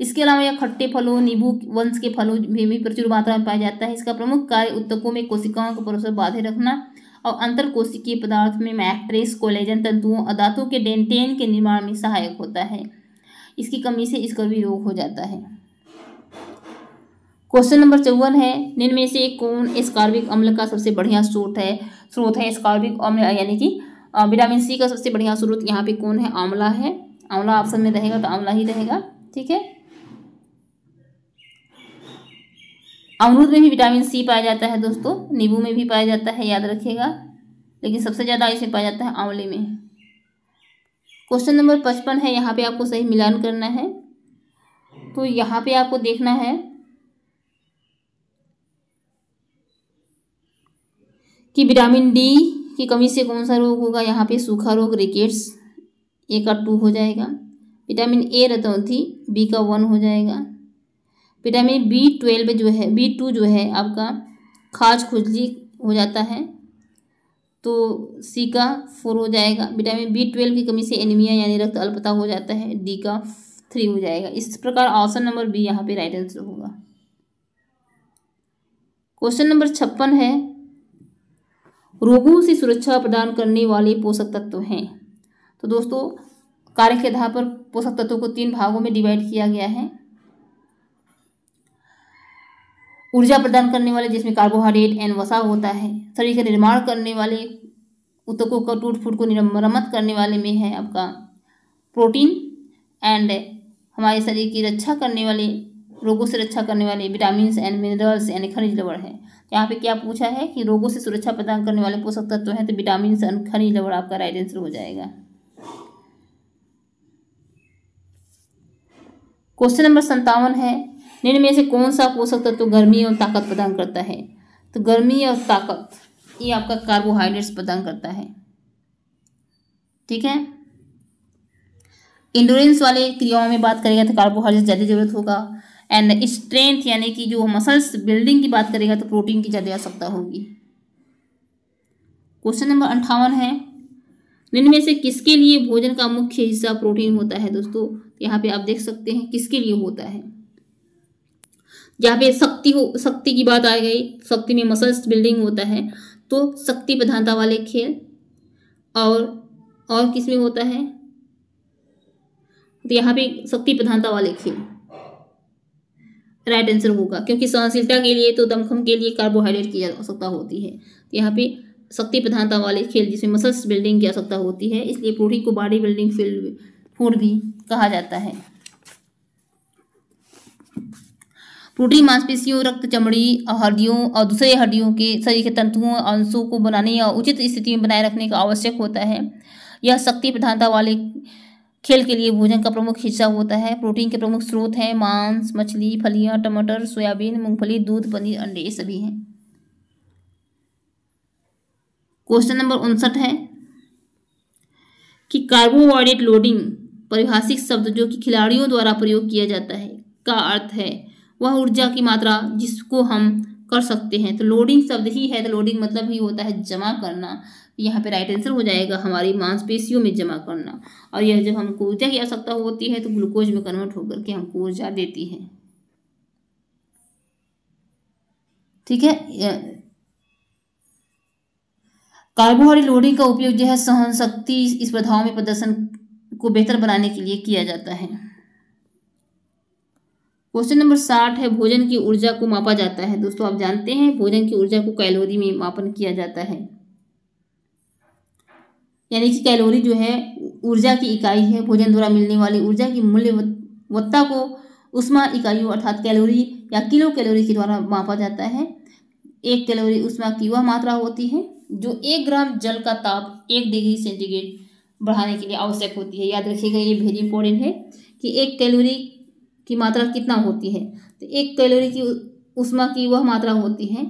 इसके अलावा यह खट्टे फलों नींबू वंश के फलों में भी प्रचुर मात्रा में पाया जाता है इसका प्रमुख कार्य उत्तकों में कोशिकाओं को परोसर बाधे रखना और अंतर कोशिकीय पदार्थ में मैक्ट्रेस कोलेजन तंतुओं अदातों के डेंटेन के निर्माण में सहायक होता है इसकी कमी से इसका भी रोग हो जाता है क्वेश्चन नंबर चौवन है निम्न से कौन स्कार्बिक अम्ल का सबसे बढ़िया स्रोत है स्रोत है स्कार्बिक अम्ल यानी कि विटामिन सी का सबसे बढ़िया स्रोत यहाँ पे कौन है आंवला है आंवला ऑप्शन में रहेगा तो आंवला ही रहेगा ठीक है अमरूद में भी विटामिन सी पाया जाता है दोस्तों नींबू में भी पाया जाता है याद रखिएगा लेकिन सबसे ज़्यादा इसमें पाया जाता है आंवले में क्वेश्चन नंबर पचपन है यहाँ पे आपको सही मिलान करना है तो यहाँ पे आपको देखना है कि विटामिन डी की कमी से कौन सा रोग होगा यहाँ पे सूखा रोग रिकेट्स ए का टू हो जाएगा विटामिन ए रतौंथी बी का वन हो जाएगा विटामिन बी ट्वेल्व जो है बी टू जो है आपका खाज खुजली हो जाता है तो सी का फोर हो जाएगा विटामिन बी ट्वेल्व की कमी से एनीमिया यानी रक्त अल्पता हो जाता है डी का थ्री हो जाएगा इस प्रकार ऑप्शन नंबर बी यहाँ पे राइट आंसर होगा क्वेश्चन नंबर छप्पन है रोगों से सुरक्षा प्रदान करने वाले पोषक तत्व हैं तो दोस्तों कार्य के आधार पर पोषक तत्वों को तीन भागों में डिवाइड किया गया है ऊर्जा प्रदान करने वाले जिसमें कार्बोहाइड्रेट एंड वसा होता है शरीर का निर्माण करने वाले उतकों का टूट फूट को मरम्मत करने वाले में है आपका प्रोटीन एंड हमारे शरीर की रक्षा करने वाले रोगों से रक्षा करने वाले विटामिन एंड मिनरल्स एंड खनिज लवड़ है यहाँ पे क्या पूछा है कि रोगों से सुरक्षा प्रदान करने वाले पोषक तत्व हैं तो विटामिन एंड खनिज लवड़ आपका राइट आंसर हो जाएगा क्वेश्चन नंबर संतावन है निम्न में से कौन सा पोषक तत्व तो गर्मी और ताकत प्रदान करता है तो गर्मी और ताकत ये आपका कार्बोहाइड्रेट्स प्रदान करता है ठीक है इंडोरेंस वाले क्रियाओं में बात करेगा तो कार्बोहाइड्रेट ज़्यादा जरूरत होगा एंड स्ट्रेंथ यानी कि जो मसल्स बिल्डिंग की बात करेगा तो प्रोटीन की ज़्यादा आवश्यकता होगी क्वेश्चन नंबर अंठावन है निम्न में से किसके लिए भोजन का मुख्य हिस्सा प्रोटीन होता है दोस्तों यहाँ पे आप देख सकते हैं किसके लिए होता है जहाँ पे शक्ति हो शक्ति की बात आ गई शक्ति में मसल्स बिल्डिंग होता है तो शक्ति प्रधानता वाले खेल और और किस में होता है तो यहाँ पे शक्ति प्रधानता वाले खेल राइट आंसर होगा क्योंकि सहनशीलता के लिए तो दमखम के लिए कार्बोहाइड्रेट की आवश्यकता होती है तो यहाँ पे शक्ति प्रधानता वाले खेल जिसमें मसल्स बिल्डिंग की आवश्यकता होती है इसलिए प्रोटीन को बॉडी बिल्डिंग फील्ड फूड भी कहा जाता है प्रोटीन मांसपेशियों रक्त चमड़ी हड्डियों और दूसरे हड्डियों के शरीर के तंतुओं और अंशों को बनाने और उचित स्थिति में बनाए रखने का आवश्यक होता है यह शक्ति प्रधानता वाले खेल के लिए भोजन का प्रमुख हिस्सा होता है प्रोटीन के प्रमुख स्रोत हैं मांस मछली फलियां टमाटर सोयाबीन मूंगफली दूध पनीर अंडे ये सभी हैं क्वेश्चन नंबर उनसठ है कि कार्बोहाइड्रेट लोडिंग परिभाषिक शब्द जो कि खिलाड़ियों द्वारा प्रयोग किया जाता है का अर्थ है वह ऊर्जा की मात्रा जिसको हम कर सकते हैं तो लोडिंग शब्द ही है तो लोडिंग मतलब ही होता है जमा करना तो यहाँ पे राइट आंसर हो जाएगा हमारी मांसपेशियों में जमा करना और यह जब हमको ऊर्जा की आवश्यकता होती है तो ग्लूकोज में कन्वर्ट होकर के हमको ऊर्जा देती है ठीक है कार्बोहाइड्रेट लोडिंग का उपयोग जो है सहन शक्ति स्पर्धाओं में प्रदर्शन को बेहतर बनाने के लिए किया जाता है क्वेश्चन नंबर साठ है भोजन की ऊर्जा को मापा जाता है दोस्तों आप जानते हैं भोजन की ऊर्जा को कैलोरी में मापन किया जाता है यानी कि कैलोरी जो है ऊर्जा की इकाई है भोजन द्वारा मिलने वाली ऊर्जा की मूल्यवत्ता को उष्मा इकाइयों अर्थात कैलोरी या किलो कैलोरी के द्वारा मापा जाता है एक कैलोरी उष्मा की वह मात्रा होती है जो एक ग्राम जल का ताप एक डिग्री सेंटीग्रेड बढ़ाने के लिए आवश्यक होती है याद रखिएगा ये वेरी इंपॉर्टेंट है कि एक कैलोरी की मात्रा कितना होती है तो एक कैलोरी की उष्मा की वह मात्रा होती है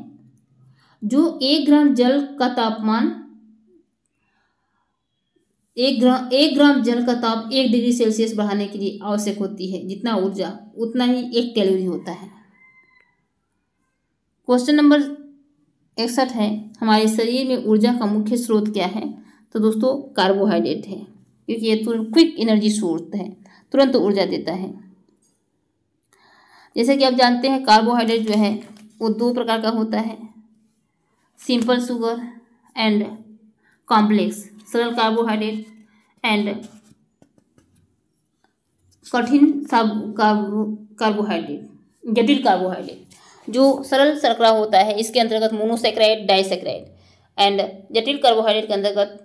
जो एक ग्राम जल का तापमान एक ग्राम एक ग्राम जल का ताप एक डिग्री सेल्सियस बढ़ाने के लिए आवश्यक होती है जितना ऊर्जा उतना ही एक कैलोरी होता है क्वेश्चन नंबर इकसठ है हमारे शरीर में ऊर्जा का मुख्य स्रोत क्या है तो दोस्तों कार्बोहाइड्रेट है क्योंकि ये तुरंत क्विक एनर्जी सोर्स है तुरंत ऊर्जा देता है जैसे कि आप जानते हैं कार्बोहाइड्रेट जो है वो दो प्रकार का होता है सिंपल शुगर एंड कॉम्प्लेक्स सरल कार्बोहाइड्रेट एंड कठिन कार्बोहाइड्रेट जटिल कार्बोहाइड्रेट जो सरल सरकरा होता है इसके अंतर्गत मोनोसेक्राइड डाइसेक्राइड एंड जटिल कार्बोहाइड्रेट के अंतर्गत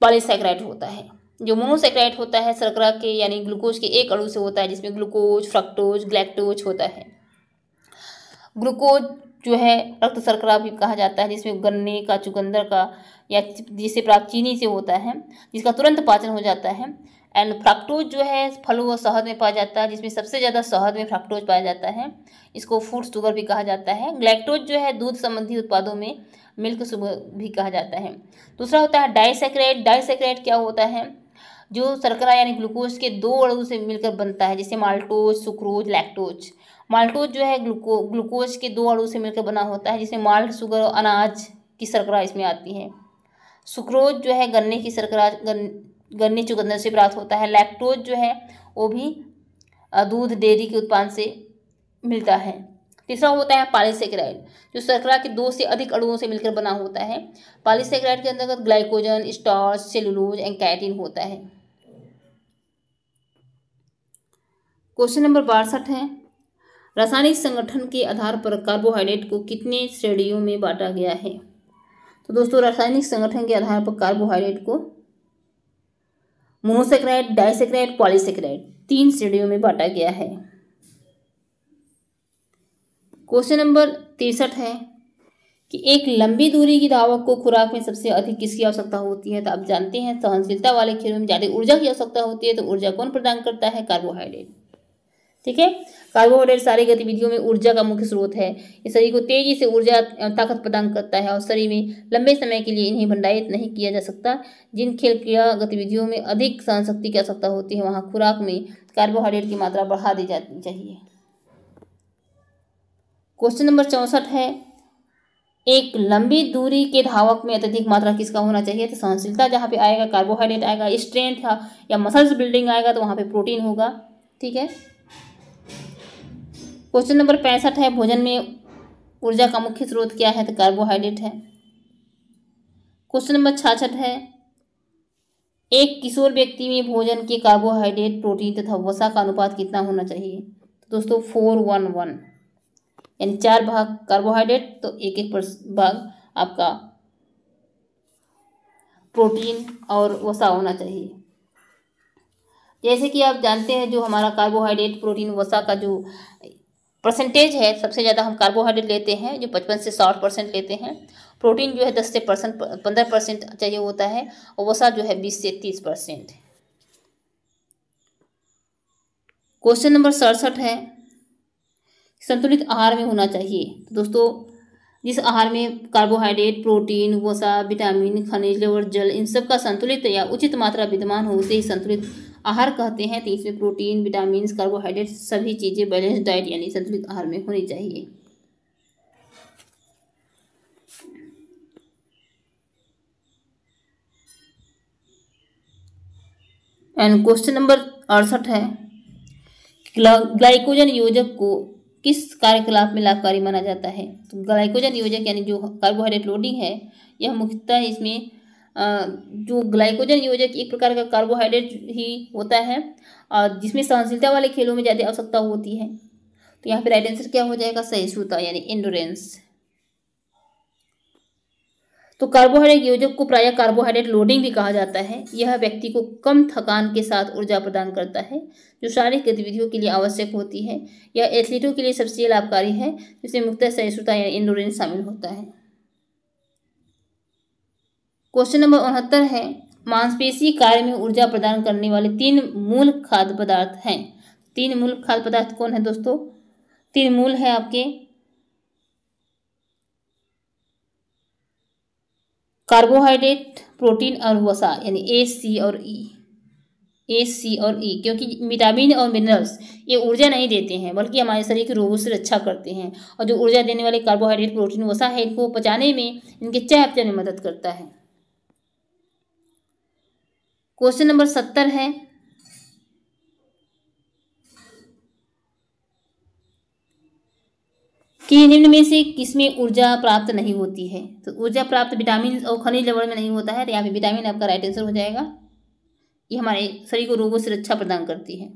पॉलीसेक्राइड होता है जो हम्म। मोनोसेक्राइड होता है सरकरा के यानी ग्लूकोज के एक अणु से होता है जिसमें ग्लूकोज फ्रक्टोज ग्लैक्टोज होता है ग्लूकोज जो है रक्त सरकरा भी कहा जाता है जिसमें गन्ने का चुकंदर का या जिसे प्राप्त चीनी से होता है जिसका तुरंत पाचन हो जाता है एंड फ्रक्टोज जो है फलों और शहद में पाया जाता है जिसमें सबसे ज़्यादा शहद में फ्रक्टोज पाया जाता है इसको फूड शुगर भी कहा जाता है ग्लैक्टोज जो है दूध संबंधी उत्पादों में मिल्क शुगर भी कहा जाता है दूसरा होता है डाइसेक्रेट डाइसेक्रेट क्या होता है जो सरकरा यानी ग्लूकोज के दो अणु से मिलकर बनता है जैसे माल्टोज सुक्रोज लैक्टोज माल्टोज जो है ग्लूको ग्लूकोज के दो अणु से मिलकर बना होता है जिसमें माल्ट शुगर और अनाज की सरकरा इसमें आती है सुक्रोज जो है गन्ने की सरकरा गन, गन्ने चुकंदर से प्राप्त होता है लैक्टोज जो है वो भी दूध डेयरी के उत्पाद से मिलता है तीसरा होता है पालीसेक्राइड जो सरकरा के दो से अधिक अड़ुओं से मिलकर बना होता है पालीसेक्राइड के अंतर्गत glycogen starch cellulose and chitin होता है क्वेश्चन नंबर बासठ है रासायनिक संगठन के आधार पर कार्बोहाइड्रेट को कितने श्रेणियों में बांटा गया है तो दोस्तों रासायनिक संगठन के आधार पर कार्बोहाइड्रेट को मोनोसेक्राइड डाइसेक्राइड पॉलीसेक्राइड तीन श्रेणियों में बांटा गया है क्वेश्चन नंबर तिरसठ है कि एक लंबी दूरी की धावक को खुराक में सबसे अधिक किसकी आवश्यकता होती है तो आप जानते हैं सहनशीलता वाले खेलों में ज़्यादा ऊर्जा की आवश्यकता होती है तो ऊर्जा कौन प्रदान करता है कार्बोहाइड्रेट ठीक है कार्बोहाइड्रेट सारी गतिविधियों में ऊर्जा का मुख्य स्रोत है ये शरीर को तेजी से ऊर्जा ताकत प्रदान करता है और शरीर में लंबे समय के लिए इन्हें भंडारित नहीं किया जा सकता जिन खेल क्रिया गतिविधियों में अधिक सहन शक्ति की आवश्यकता होती है वहाँ खुराक में कार्बोहाइड्रेट की मात्रा बढ़ा दी जानी चाहिए क्वेश्चन नंबर चौंसठ है एक लंबी दूरी के धावक में अत्यधिक मात्रा किसका होना चाहिए तो सहनशीलता जहाँ पे आएगा कार्बोहाइड्रेट आएगा स्ट्रेंथ या मसल्स बिल्डिंग आएगा तो वहाँ पे प्रोटीन होगा ठीक है क्वेश्चन नंबर पैंसठ है भोजन में ऊर्जा का मुख्य स्रोत क्या है तो कार्बोहाइड्रेट है क्वेश्चन नंबर छाछठ है एक किशोर व्यक्ति में भोजन के कार्बोहाइड्रेट प्रोटीन तथा वसा का अनुपात कितना होना चाहिए तो दोस्तों फोर वन वन यानी चार भाग कार्बोहाइड्रेट तो एक एक भाग आपका प्रोटीन और वसा होना चाहिए जैसे कि आप जानते हैं जो हमारा कार्बोहाइड्रेट प्रोटीन वसा का जो परसेंटेज है सबसे ज़्यादा हम कार्बोहाइड्रेट लेते हैं जो पचपन से साठ परसेंट लेते हैं प्रोटीन जो है दस से परसेंट पंद्रह परसेंट चाहिए होता है और वसा जो है बीस से तीस परसेंट क्वेश्चन नंबर सड़सठ है संतुलित आहार में होना चाहिए तो दोस्तों जिस आहार में कार्बोहाइड्रेट प्रोटीन वसा विटामिन खनिज लेवर जल इन सब का संतुलित या उचित मात्रा विद्यमान हो उसे ही संतुलित आहार कहते हैं तो इसमें प्रोटीन विटामिन कार्बोहाइड्रेट सभी चीज़ें बैलेंस डाइट यानी संतुलित आहार में होनी चाहिए एंड क्वेश्चन नंबर अड़सठ है ग्लाइकोजन योजक को किस कार्यकलाप में लाभकारी माना जाता है तो ग्लाइकोजन योजक यानी जो कार्बोहाइड्रेट लोडिंग है यह मुख्यतः इसमें जो ग्लाइकोजन योजक एक प्रकार का कार्बोहाइड्रेट ही होता है और जिसमें सहनशीलता वाले खेलों में ज़्यादा आवश्यकता होती है तो यहाँ पे राइट आंसर क्या हो जाएगा सहिष्णुता यानी इंडोरेंस तो कार्बोहाइड्रेट योजक को प्राय कार्बोहाइड्रेट लोडिंग भी कहा जाता है यह व्यक्ति को कम थकान के साथ ऊर्जा प्रदान करता है जो शारीरिक गतिविधियों के लिए आवश्यक होती है यह एथलीटों के लिए सबसे लाभकारी है जिसमें मुख्य सहिष्णुता यानी इंडोरेंस शामिल होता है क्वेश्चन नंबर उनहत्तर है मांसपेशी कार्य में ऊर्जा प्रदान करने वाले तीन मूल खाद्य पदार्थ हैं तीन मूल खाद्य पदार्थ कौन है दोस्तों तीन मूल है आपके कार्बोहाइड्रेट प्रोटीन और वसा यानी ए सी और ई ए सी और ई e, क्योंकि विटामिन और मिनरल्स ये ऊर्जा नहीं देते हैं बल्कि हमारे शरीर की रोगों से रक्षा करते हैं और जो ऊर्जा देने वाले कार्बोहाइड्रेट प्रोटीन वसा है इनको पचाने में इनके चयापचय में मदद करता है क्वेश्चन नंबर सत्तर है कि निम्न में से किसमें ऊर्जा प्राप्त नहीं होती है तो ऊर्जा प्राप्त विटामिन और खनिज लवण में नहीं होता है तो यहाँ पे विटामिन आपका राइट आंसर हो जाएगा ये हमारे शरीर को रोगों से रक्षा प्रदान करती है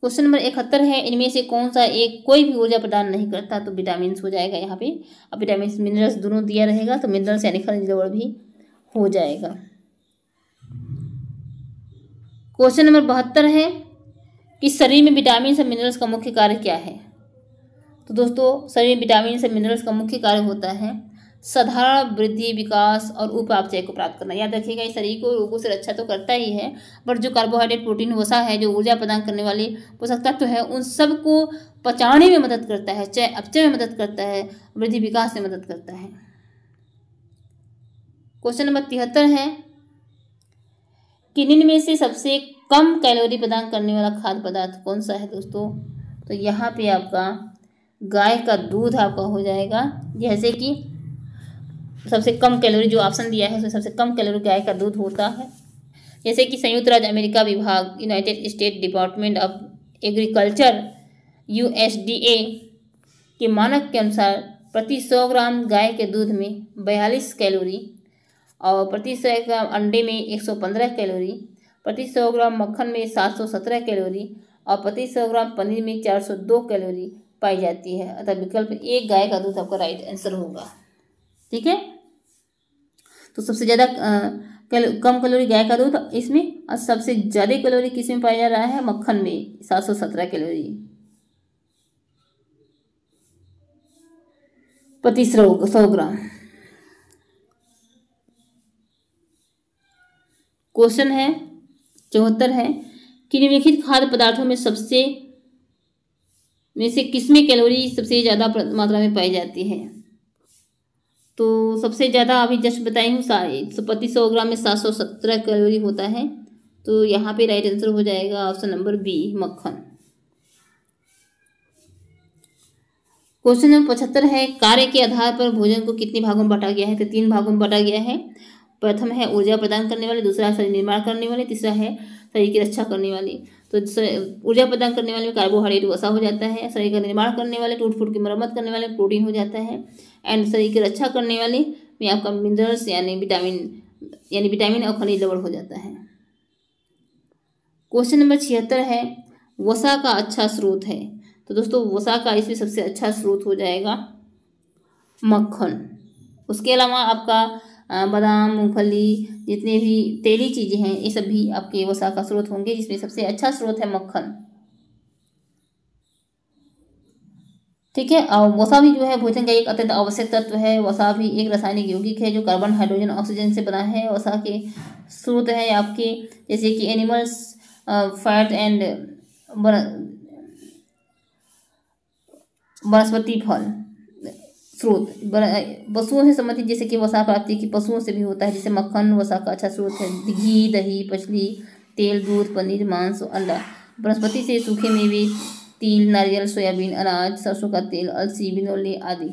क्वेश्चन नंबर इकहत्तर है इनमें से कौन सा एक कोई भी ऊर्जा प्रदान नहीं करता तो विटामिन हो जाएगा यहाँ पे अब विटामिन मिनरल्स दोनों दिया रहेगा तो मिनरल्स यानी खनिज लवण भी हो जाएगा क्वेश्चन नंबर बहत्तर है कि शरीर में विटामिन से मिनरल्स का मुख्य कार्य क्या है तो दोस्तों शरीर में विटामिन से मिनरल्स का मुख्य कार्य होता है साधारण वृद्धि विकास और उपापचय को प्राप्त करना याद रखिएगा ये शरीर को रोगों से रक्षा तो करता ही है बट जो कार्बोहाइड्रेट प्रोटीन वसा है जो ऊर्जा प्रदान करने वाले पोषक तत्व तो है उन सबको पचाने में मदद करता है चाहे अपचय में मदद करता है वृद्धि विकास में मदद करता है क्वेश्चन नंबर तिहत्तर है किनिन में से सबसे कम कैलोरी प्रदान करने वाला खाद्य पदार्थ कौन सा है दोस्तों तो यहाँ पे आपका गाय का दूध आपका हो जाएगा जैसे कि सबसे कम कैलोरी जो ऑप्शन दिया है उसमें सबसे कम कैलोरी गाय का दूध होता है जैसे कि संयुक्त राज्य अमेरिका विभाग United State Department of Agriculture U के मानक के अनुसार प्रति सौ ग्राम गाय के दूध में बयालीस कैलोरी और प्रति सौ ग्राम अंडे में एक सौ पंद्रह कैलोरी प्रति सौ ग्राम मक्खन में सात सौ सत्रह कैलोरी और प्रति सौ ग्राम पनीर में चार सौ दो कैलोरी पाई जाती है अतः विकल्प एक गाय का दूध आपका राइट आंसर होगा ठीक है तो सबसे ज़्यादा कम कैलोरी गाय का दूध इसमें और सबसे ज़्यादा कैलोरी किस में पाया जा रहा है मक्खन में सात सौ सत्रह कैलोरी प्रति सौ ग्राम क्वेश्चन है चौहत्तर है कि निम्नलिखित खाद्य पदार्थों में सबसे में से किसमें कैलोरी सबसे ज़्यादा मात्रा में पाई जाती है तो सबसे ज़्यादा अभी जस्ट बताई हूँ पत्तीस सौ ग्राम में सात सौ सत्रह कैलोरी होता है तो यहाँ पे राइट आंसर हो जाएगा ऑप्शन नंबर बी मक्खन क्वेश्चन नंबर पचहत्तर है कार्य के आधार पर भोजन को कितने भागों में बांटा गया है तो तीन भागों में बांटा गया है प्रथम है ऊर्जा प्रदान करने वाले दूसरा शरीर निर्माण करने वाले तीसरा है शरीर की रक्षा करने वाली तो ऊर्जा प्रदान करने वाले में कार्बोहाइड्रेट वसा हो जाता है शरीर का निर्माण करने वाले टूट फूट की मरम्मत करने वाले प्रोटीन हो जाता है एंड शरीर की रक्षा करने वाले में आपका मिनरल्स यानी विटामिन यानी विटामिन और खनिज लवण हो जाता है क्वेश्चन नंबर छिहत्तर है वसा का अच्छा स्रोत है तो दोस्तों वसा का इसमें सबसे अच्छा स्रोत हो जाएगा मक्खन उसके अलावा आपका बादाम मूंगफली जितने भी तेली चीज़ें हैं ये सब भी आपके वसा का स्रोत होंगे जिसमें सबसे अच्छा स्रोत है मक्खन ठीक है और वसा भी जो है भोजन का एक अत्यंत आवश्यक तत्व है वसा भी एक रासायनिक यौगिक है जो कार्बन हाइड्रोजन ऑक्सीजन से बना है वसा के स्रोत है आपके जैसे कि एनिमल्स फैट एंड वनस्पति फल स्रोत पशुओं से संबंधित जैसे कि वसा प्राप्ति की पशुओं से भी होता है जैसे मक्खन वसा का अच्छा स्रोत है घी दही पछली तेल दूध पनीर मांस अंडा वनस्पति से सूखे मेवे तिल नारियल सोयाबीन अनाज सरसों का तेल अलसी बिनोली आदि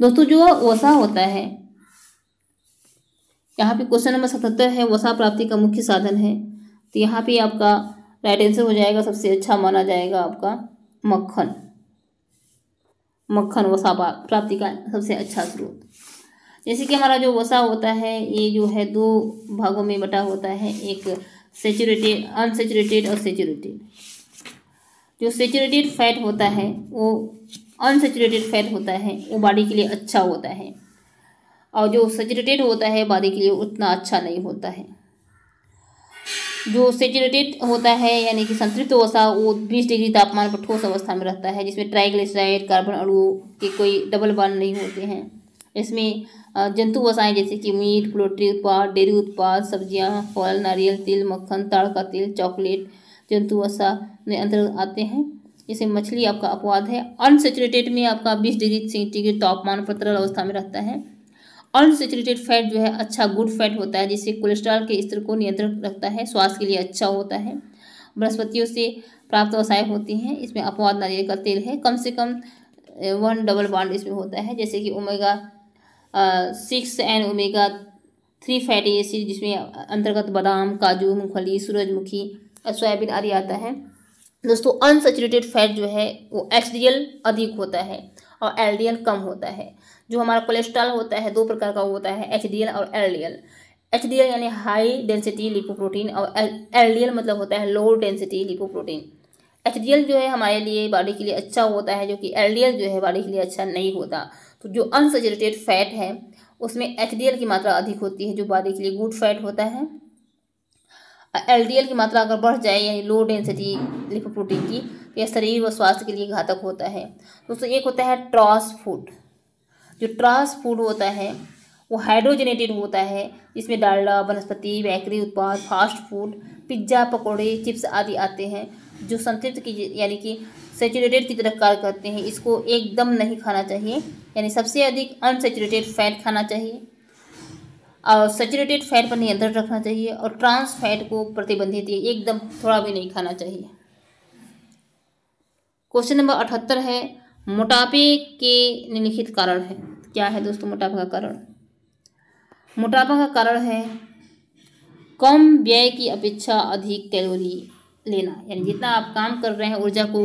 दोस्तों जो वसा होता है यहाँ पे क्वेश्चन नंबर सतहत्तर है वसा प्राप्ति का मुख्य साधन है तो यहाँ पे आपका राइट आंसर हो जाएगा सबसे अच्छा माना जाएगा आपका मक्खन मक्खन वसा प्राप्ति का सबसे अच्छा स्रोत जैसे कि हमारा जो वसा होता है ये जो है दो भागों में बटा होता है एक सेचुरेटेड अनसेचुरेटेड और सेचुरेटेड जो सेचुरेटेड फैट होता है वो अनसेचुरेटेड फैट होता है वो बॉडी के लिए अच्छा होता है और जो सेचुरेटेड होता है बॉडी के लिए उतना अच्छा नहीं होता है जो सेचुरेटेड होता है यानी कि संतृप्त वसा वो बीस डिग्री तापमान पर ठोस अवस्था में रहता है जिसमें ट्राइग्लिसराइड कार्बन अणु के कोई डबल बन नहीं होते हैं इसमें जंतु वसाएँ जैसे कि मीट पोल्ट्री उत्पाद डेयरी उत्पाद सब्जियां फल नारियल तिल मक्खन ताड़ का तिल चॉकलेट जंतु वसा में अंतर आते हैं जैसे मछली आपका अपवाद है अनसेचुरेटेड में आपका बीस डिग्री सेंटीग्रेड तापमान पर तरल अवस्था में रहता है अनसेचुरेटेड फैट जो है अच्छा गुड फैट होता है जिससे कोलेस्ट्रॉल के स्तर को नियंत्रण रखता है स्वास्थ्य के लिए अच्छा होता है वनस्पतियों से प्राप्त वसाएँ होती हैं इसमें अपवाद नारियल का तेल है कम से कम वन डबल बॉन्ड इसमें होता है जैसे कि omega six and omega three fatty acid जिसमें अंतर्गत बादाम काजू मूंगफली सूरजमुखी सोयाबीन आदि आता है दोस्तों अनसेचुरेटेड फैट जो है वो एच अधिक होता है और एल कम होता है जो हमारा कोलेस्ट्रॉल होता है दो प्रकार का होता है एच और एल एच यानी हाई डेंसिटी लिपोप्रोटीन और एल मतलब होता है लो डेंसिटी लिपोप्रोटीन एच जो है हमारे लिए बॉडी के लिए अच्छा होता है जो कि एल जो है बॉडी के लिए अच्छा नहीं होता तो जो अनसेचुरेटेड फैट है उसमें एच की मात्रा अधिक होती है जो बॉडी के लिए गुड फैट होता है एल की मात्रा अगर बढ़ जाए यानी लो डेंसिटी लिपोप्रोटीन की तो यह शरीर व स्वास्थ्य के लिए घातक होता है दोस्तों एक होता है ट्रॉस फूड जो ट्रांस फूड होता है वो हाइड्रोजनेटेड होता है जिसमें डालडा वनस्पति बेकरी उत्पाद फास्ट फूड पिज्ज़ा पकौड़े चिप्स आदि आते हैं जो संतृप्त की यानी कि सेचुरेटेड की तरह कार्य करते हैं इसको एकदम नहीं खाना चाहिए यानी सबसे अधिक अनसेचुरेटेड फैट खाना चाहिए और सेचुरेटेड फैट पर नियंत्रण रखना चाहिए और ट्रांस फैट को प्रतिबंधित एकदम थोड़ा भी नहीं खाना चाहिए क्वेश्चन नंबर अठहत्तर है मोटापे के निम्नलिखित कारण है क्या है दोस्तों मोटापा का कारण मोटापा का कारण है कम व्यय की अपेक्षा अधिक कैलोरी लेना यानी जितना आप काम कर रहे हैं ऊर्जा को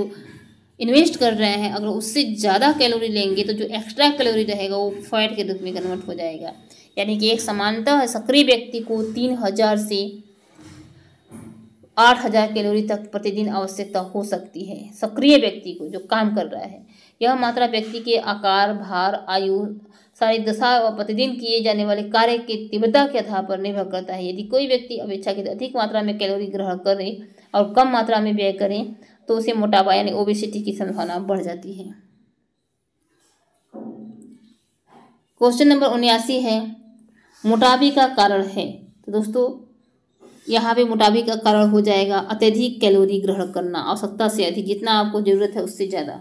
इन्वेस्ट कर रहे हैं अगर उससे ज़्यादा कैलोरी लेंगे तो जो एक्स्ट्रा कैलोरी रहेगा वो फैट के रूप में कन्वर्ट हो जाएगा यानी कि एक समानता सक्रिय व्यक्ति को तीन हज़ार से आठ हज़ार कैलोरी तक प्रतिदिन आवश्यकता हो सकती है सक्रिय व्यक्ति को जो काम कर रहा है यह मात्रा व्यक्ति के आकार भार आयु सारी दशा व प्रतिदिन किए जाने वाले कार्य की तीव्रता के आधार पर निर्भर करता है यदि कोई व्यक्ति अपेक्षाकृत अधिक मात्रा में कैलोरी ग्रहण करे और कम मात्रा में व्यय करें तो उसे मोटापा यानी ओबेसिटी की संभावना बढ़ जाती है क्वेश्चन नंबर उन्यासी है मोटापे का कारण है तो दोस्तों यहाँ पे मोटापे का कारण हो जाएगा अत्यधिक कैलोरी ग्रहण करना आवश्यकता से अधिक जितना आपको ज़रूरत है उससे ज़्यादा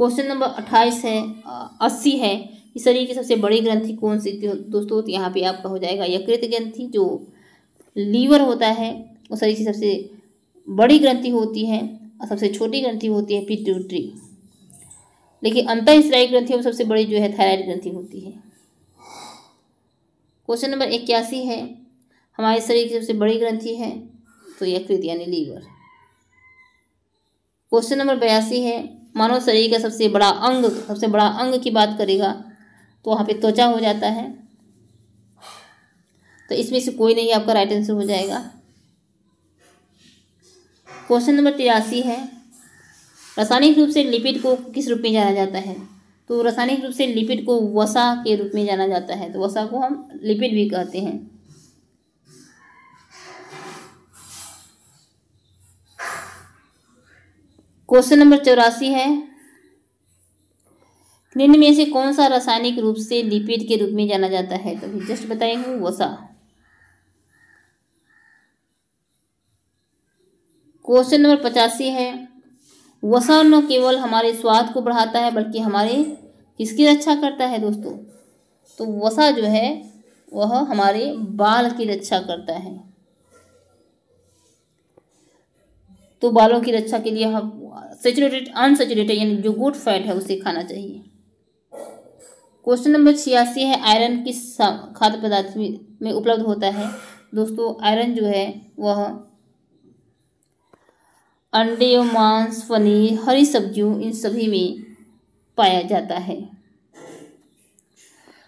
क्वेश्चन नंबर अट्ठाईस है अस्सी है इस शरीर की सबसे बड़ी ग्रंथि कौन सी दोस्तों तो यहाँ पे आपका हो जाएगा यकृत ग्रंथि जो लीवर होता है वो शरीर की सबसे बड़ी ग्रंथि होती है और सबसे छोटी ग्रंथि होती है पिट्यूटरी लेकिन अंतःस्रायी ग्रंथि में सबसे बड़ी जो है थायराइड ग्रंथि होती है क्वेश्चन नंबर इक्यासी है हमारे शरीर की सबसे बड़ी ग्रंथि है तो यकृत यानी लीवर क्वेश्चन नंबर बयासी है मानव शरीर का सबसे बड़ा अंग सबसे बड़ा अंग की बात करेगा तो वहाँ पे त्वचा हो जाता है तो इसमें से कोई नहीं आपका राइट आंसर हो जाएगा क्वेश्चन नंबर तिरासी है रासायनिक रूप से लिपिड को किस रूप में जाना जाता है तो रासायनिक रूप से लिपिड को वसा के रूप में जाना जाता है तो वसा को हम लिपिड भी कहते हैं क्वेश्चन नंबर चौरासी है निम्न में से कौन सा रासायनिक रूप से लिपिड के रूप में जाना जाता है तो जस्ट बताएंगे वसा क्वेश्चन नंबर पचासी है वसा न केवल हमारे स्वाद को बढ़ाता है बल्कि हमारे किसकी रक्षा अच्छा करता है दोस्तों तो वसा जो है वह हमारे बाल की रक्षा अच्छा करता है तो बालों की रक्षा के लिए हम सेचुरेटेड अनसेचुरेटेड यानी जो गुड फैट है उसे खाना चाहिए क्वेश्चन नंबर छियासी है आयरन किस खाद्य पदार्थ में उपलब्ध होता है दोस्तों आयरन जो है वह अंडे मांस पनीर हरी सब्जियों इन सभी में पाया जाता है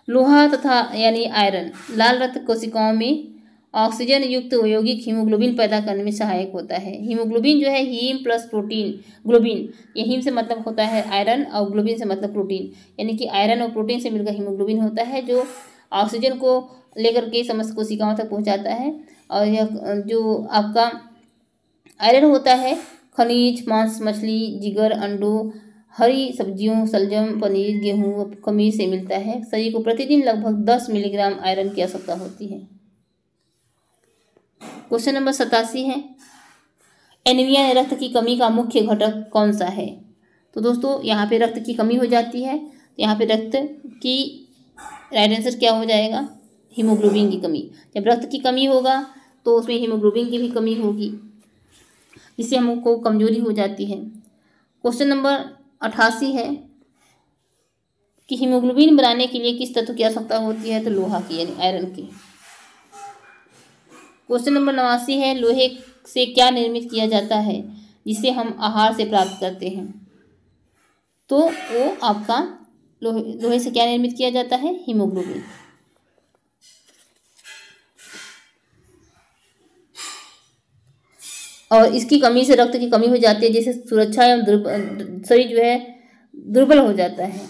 लोहा तथा यानी आयरन लाल रक्त कोशिकाओं में ऑक्सीजन युक्त यौगिक हीमोग्लोबिन पैदा करने में सहायक होता है हीमोग्लोबिन जो है हीम प्लस प्रोटीन ग्लोबिन ये हीम से मतलब होता है आयरन और ग्लोबिन से मतलब प्रोटीन यानी कि आयरन और प्रोटीन से मिलकर हीमोग्लोबिन होता है जो ऑक्सीजन को लेकर के समस्त कोशिकाओं तक पहुंचाता है और यह जो आपका आयरन होता है खनिज मांस मछली जिगर अंडों हरी सब्जियों सलजम पनीर गेहूँ खमीर से मिलता है शरीर को प्रतिदिन लगभग दस मिलीग्राम आयरन की आवश्यकता होती है क्वेश्चन नंबर सतासी है एनीमिया में रक्त की कमी का मुख्य घटक कौन सा है तो दोस्तों यहाँ पे रक्त की कमी हो जाती है तो यहाँ पे रक्त की राइट आंसर क्या हो जाएगा हीमोग्लोबिन की कमी जब रक्त की कमी होगा तो उसमें हीमोग्लोबिन की भी कमी होगी जिससे हमको कमजोरी हो जाती है क्वेश्चन नंबर अठासी है कि हीमोग्लोबिन बनाने के लिए किस तत्व की आवश्यकता होती है तो लोहा की यानी आयरन की क्वेश्चन नंबर नवासी है लोहे से क्या निर्मित किया जाता है जिसे हम आहार से प्राप्त करते हैं तो वो आपका लोहे लोहे से क्या निर्मित किया जाता है हीमोग्लोबिन और इसकी कमी से रक्त की कमी हो जाती है जैसे सुरक्षा एवं शरीर जो है दुर्बल हो जाता है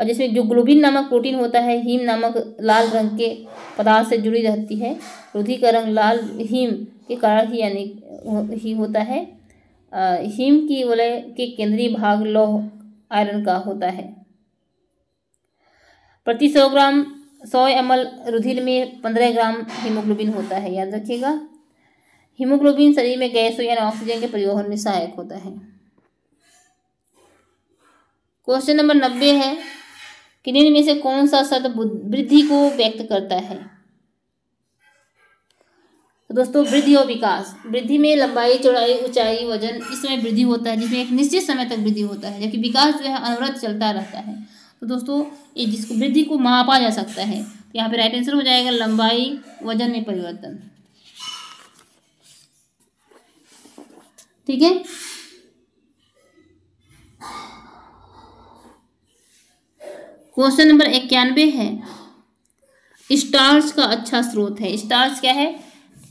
और जिसमें जो ग्लोबिन नामक प्रोटीन होता है हीम नामक लाल रंग के पदार्थ से जुड़ी रहती है रुधिर का रंग लाल हीम के कारण ही यानी ही होता है हीम की वलय के केंद्रीय भाग लौह आयरन का होता है प्रति सौ ग्राम सौ एम रुधिर में पंद्रह ग्राम हीमोग्लोबिन होता है याद रखिएगा हीमोग्लोबिन शरीर में गैस यानी ऑक्सीजन के परिवहन में सहायक होता है क्वेश्चन नंबर नब्बे है कि निम्न में से कौन सा शब्द वृद्धि को व्यक्त करता है तो दोस्तों वृद्धि और विकास वृद्धि में लंबाई चौड़ाई ऊंचाई वजन इसमें वृद्धि होता है जिसमें एक निश्चित समय तक वृद्धि होता है जबकि विकास जो है अनवरत चलता रहता है तो दोस्तों ये जिसको वृद्धि को मापा जा सकता है तो यहाँ पे राइट आंसर हो जाएगा लंबाई वजन में परिवर्तन ठीक है क्वेश्चन नंबर इक्यानवे है स्टार्च का अच्छा स्रोत है स्टार्च क्या है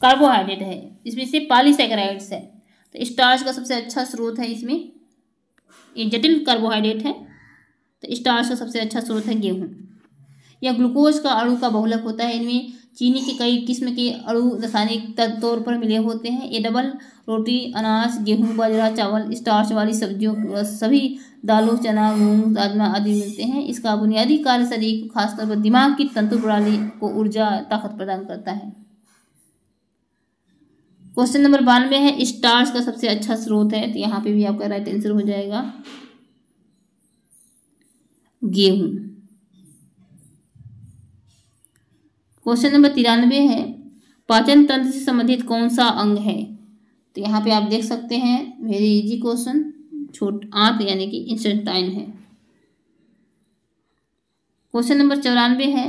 कार्बोहाइड्रेट है इसमें से पॉलीसेक्राइड्स है तो स्टार्च का सबसे अच्छा स्रोत है इसमें ये जटिल कार्बोहाइड्रेट है तो स्टार्च का सबसे अच्छा स्रोत है गेहूँ या ग्लूकोज का अणु का बहुलक होता है इनमें चीनी के कई किस्म के अणु रासायनिक तौर पर मिले होते हैं ये डबल रोटी अनाज गेहूं बाजरा चावल स्टार्च वाली सब्जियों सभी दालों चना मूंग राजमा आदि मिलते हैं इसका बुनियादी कार्य शरीर खासतौर पर दिमाग की तंतु प्रणाली को ऊर्जा ताकत प्रदान करता है क्वेश्चन नंबर बानवे है स्टार्स का सबसे अच्छा स्रोत है तो यहाँ पे भी आपका राइट आंसर हो जाएगा गेहूँ क्वेश्चन नंबर तिरानवे है पाचन तंत्र से संबंधित कौन सा अंग है तो यहाँ पे आप देख सकते हैं वेरी इजी क्वेश्चन छोट आंख यानी कि इंस्टेंटाइन है क्वेश्चन नंबर चौरानवे है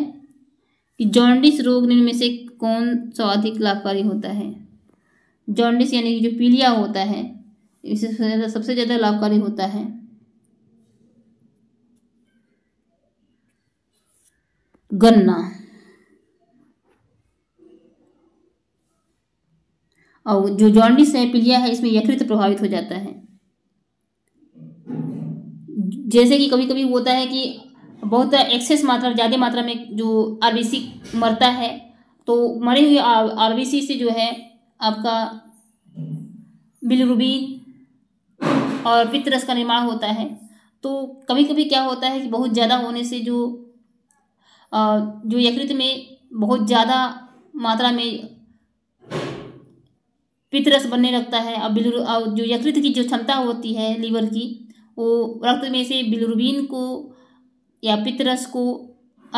कि जॉन्डिस रोग में से कौन सा अधिक लाभकारी होता है जॉन्डिस यानी कि जो पीलिया होता है इसे सबसे ज़्यादा लाभकारी होता है गन्ना और जो जॉन्डिस है पीलिया है इसमें यकृत प्रभावित हो जाता है जैसे कि कभी कभी होता है कि बहुत एक्सेस मात्रा ज़्यादा मात्रा में जो आरबीसी मरता है तो मरे हुए आरबीसी से जो है आपका बिलरुबीन और पितरस का निर्माण होता है तो कभी कभी क्या होता है कि बहुत ज़्यादा होने से जो जो यकृत में बहुत ज़्यादा मात्रा में पितरस बनने लगता है और बिलुर और जो यकृत की जो क्षमता होती है लीवर की वो रक्त में से बिलुरबिन को या पितरस को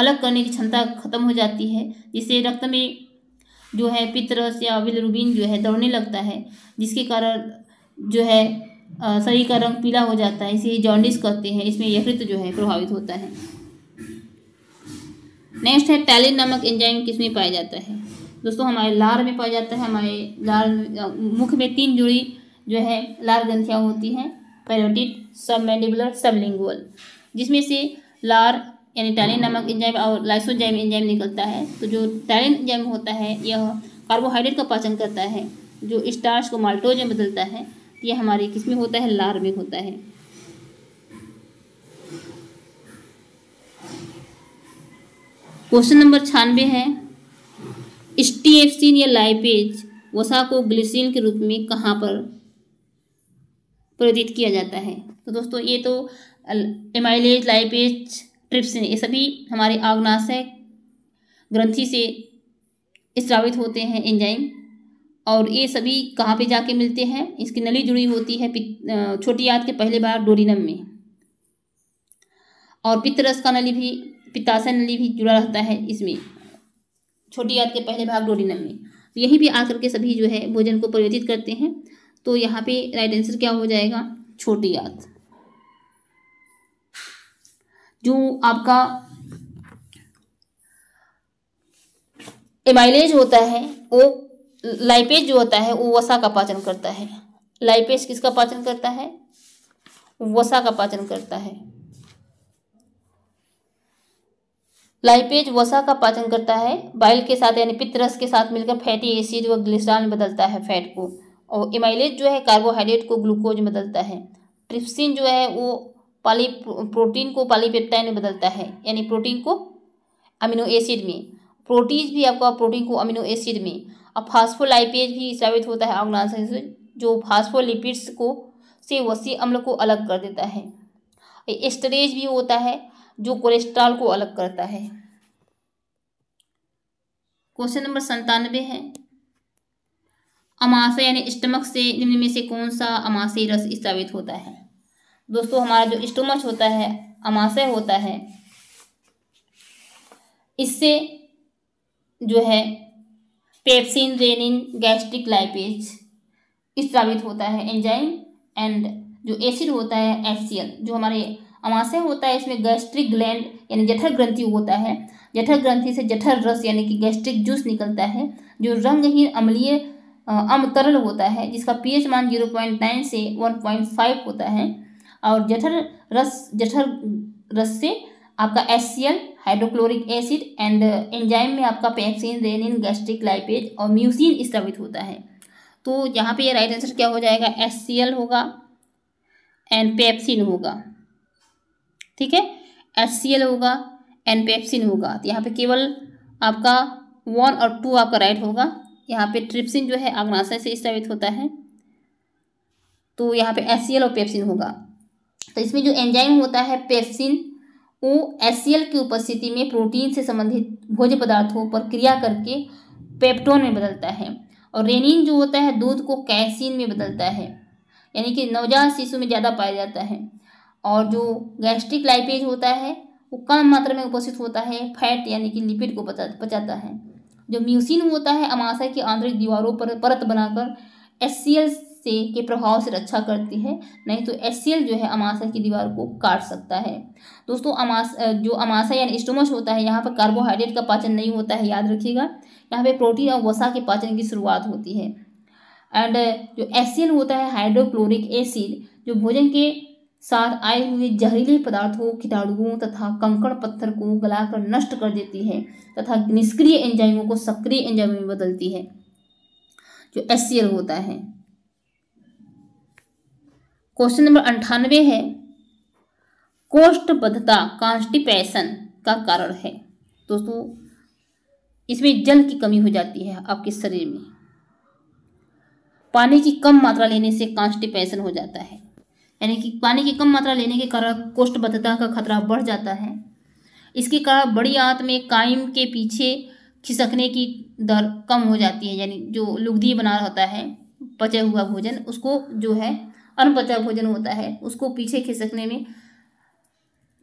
अलग करने की क्षमता खत्म हो जाती है जिससे रक्त में जो है पितरस या बिलुरबिन जो है दौड़ने लगता है जिसके कारण जो है शरीर का रंग पीला हो जाता है इसे जॉन्डिस कहते हैं इसमें यकृत जो है प्रभावित होता है नेक्स्ट है टैलिन नामक एंजाइम किसमें पाया जाता है दोस्तों हमारे लार में पाया जाता है हमारे लार मुख में तीन जुड़ी जो है लार ग्रंथियाँ होती हैं पैरोटिड सब मैंडिबुलर सब लिंगुअल जिसमें से लार यानी टैलिन नामक एंजाइम और लाइसोजाइम एंजाइम निकलता है तो जो टैलिन एंजाइम होता है यह कार्बोहाइड्रेट का पाचन करता है जो स्टार्च को माल्टोज में बदलता है यह हमारे किस में होता है लार में होता है क्वेश्चन नंबर छानवे है स्टीएफसिन या लाइपेज वसा को ग्लिसिन के रूप में कहाँ पर प्रेरित किया जाता है तो दोस्तों ये तो एमाइलेज लाइपेज ट्रिप्सिन ये सभी हमारे आग्नाशय ग्रंथि से स्रावित होते हैं एंजाइम और ये सभी कहाँ पे जाके मिलते हैं इसकी नली जुड़ी होती है छोटी याद के पहले बार डोरिनम में और पित्तरस का नली भी पित्ताशय नली भी जुड़ा रहता है इसमें छोटी याद के पहले भाग डोरिनल में तो यहीं भी आकर के सभी जो है भोजन को परिवर्तित करते हैं तो यहाँ पे राइट आंसर क्या हो जाएगा छोटी याद जो आपका एमाइलेज होता है वो लाइपेज जो होता है वो वसा का पाचन करता है लाइपेज किसका पाचन करता है वसा का पाचन करता है लाइपेज वसा का पाचन करता है बाइल के साथ यानी पित्तरस के साथ मिलकर फैटी एसिड व ग्लिसराल में बदलता है फैट को और इमाइलेज जो है कार्बोहाइड्रेट को ग्लूकोज में बदलता है ट्रिप्सिन जो है वो पाली प्रोटीन को पालीपेप्टाइन में बदलता है यानी प्रोटीन को अमीनो एसिड में प्रोटीज भी आपका प्रोटीन को अमीनो एसिड में अब फास्फोलाइपेज भी साबित होता है ऑर्गनाइजेशन जो जो फास्फोलिपिड्स को से वसी अम्ल को अलग कर देता है एस्टरेज भी होता है जो कोलेस्ट्रॉल को अलग करता है क्वेश्चन नंबर संतानवे है अमाशय यानी स्टमक से निम्न में से कौन सा अमाशय रस स्थापित होता है दोस्तों हमारा जो स्टोमच होता है अमाशय होता है इससे जो है पेप्सिन रेनिन गैस्ट्रिक लाइपेज स्थापित होता है एंजाइम एंड जो एसिड होता है एफ जो हमारे अमाशय होता है इसमें गैस्ट्रिक ग्लैंड यानी जठर ग्रंथि होता है जठर ग्रंथि से जठर रस यानी कि गैस्ट्रिक जूस निकलता है जो रंगहीन अम्लीय अम तरल होता है जिसका पीएच मान जीरो पॉइंट नाइन से वन पॉइंट फाइव होता है और जठर रस जठर रस से आपका एस हाइड्रोक्लोरिक एसिड एंड एंजाइम में आपका पैक्सिन रेनिन गैस्ट्रिक लाइपेज और म्यूसिन स्थापित होता है तो यहाँ पे ये राइट आंसर क्या हो जाएगा एस होगा एंड पेप्सिन होगा ठीक है एच सी एल होगा एन पेप्सिन होगा तो यहाँ पे केवल आपका वन और टू आपका राइट होगा यहाँ पे ट्रिप्सिन जो है अग्नाशय से स्थापित होता है तो यहाँ पे एल और पेप्सिन होगा तो इसमें जो एंजाइम होता है पेप्सिन वो एल की उपस्थिति में प्रोटीन से संबंधित भोज्य पदार्थों पर क्रिया करके पेप्टोन में बदलता है और रेनिन जो होता है दूध को कैसिन में बदलता है यानी कि नवजात शिशु में ज़्यादा पाया जाता है और जो गैस्ट्रिक लाइपेज होता है वो कम मात्रा में उपस्थित होता है फैट यानी कि लिपिड को पचाता है जो म्यूसिन होता है अमाशय की आंतरिक दीवारों पर परत बनाकर एस से के प्रभाव से रक्षा करती है नहीं तो एस जो है अमाशय की दीवार को काट सकता है दोस्तों अमाश जो अमाशय यानी स्टोमस होता है यहाँ पर कार्बोहाइड्रेट का पाचन नहीं होता है याद रखिएगा यहाँ पे प्रोटीन और वसा के पाचन की शुरुआत होती है एंड जो एस होता है हाइड्रोक्लोरिक एसिड जो भोजन के साथ आए हुए जहरीले पदार्थों कीटाणुओं तथा कंकड़ पत्थर को गलाकर नष्ट कर देती है तथा निष्क्रिय एंजाइमों को सक्रिय एंजाइम में बदलती है जो एस होता है क्वेश्चन नंबर अंठानवे है कोष्ठबद्धता कॉन्स्टिपेशन का कारण है दोस्तों इसमें जल की कमी हो जाती है आपके शरीर में पानी की कम मात्रा लेने से कॉन्स्टिपेशन हो जाता है यानी कि पानी की कम मात्रा लेने के कारण कोष्ठबद्धता का खतरा बढ़ जाता है इसके कारण बड़ी आंत में कायम के पीछे खिसकने की दर कम हो जाती है यानी जो लुगदी बना होता है पचा हुआ भोजन उसको जो है अनपचा भोजन होता है उसको पीछे खिसकने में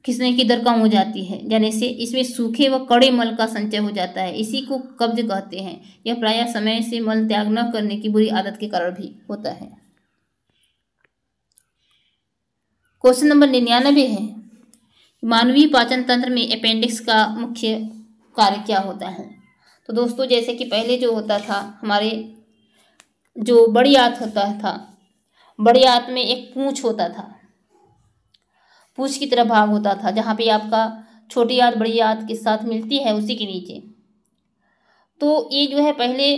खिसने की दर कम हो जाती है यानी से इसमें सूखे व कड़े मल का संचय हो जाता है इसी को कब्ज कहते हैं यह प्रायः समय से मल त्याग न करने की बुरी आदत के कारण भी होता है क्वेश्चन नंबर निन्यानवे है मानवीय पाचन तंत्र में अपेंडिक्स का मुख्य कार्य क्या होता है तो दोस्तों जैसे कि पहले जो होता था हमारे जो बड़ी आंत होता था बड़ी आंत में एक पूछ होता था पूछ की तरह भाग होता था जहाँ पे आपका छोटी आंत बड़ी आंत के साथ मिलती है उसी के नीचे तो ये जो है पहले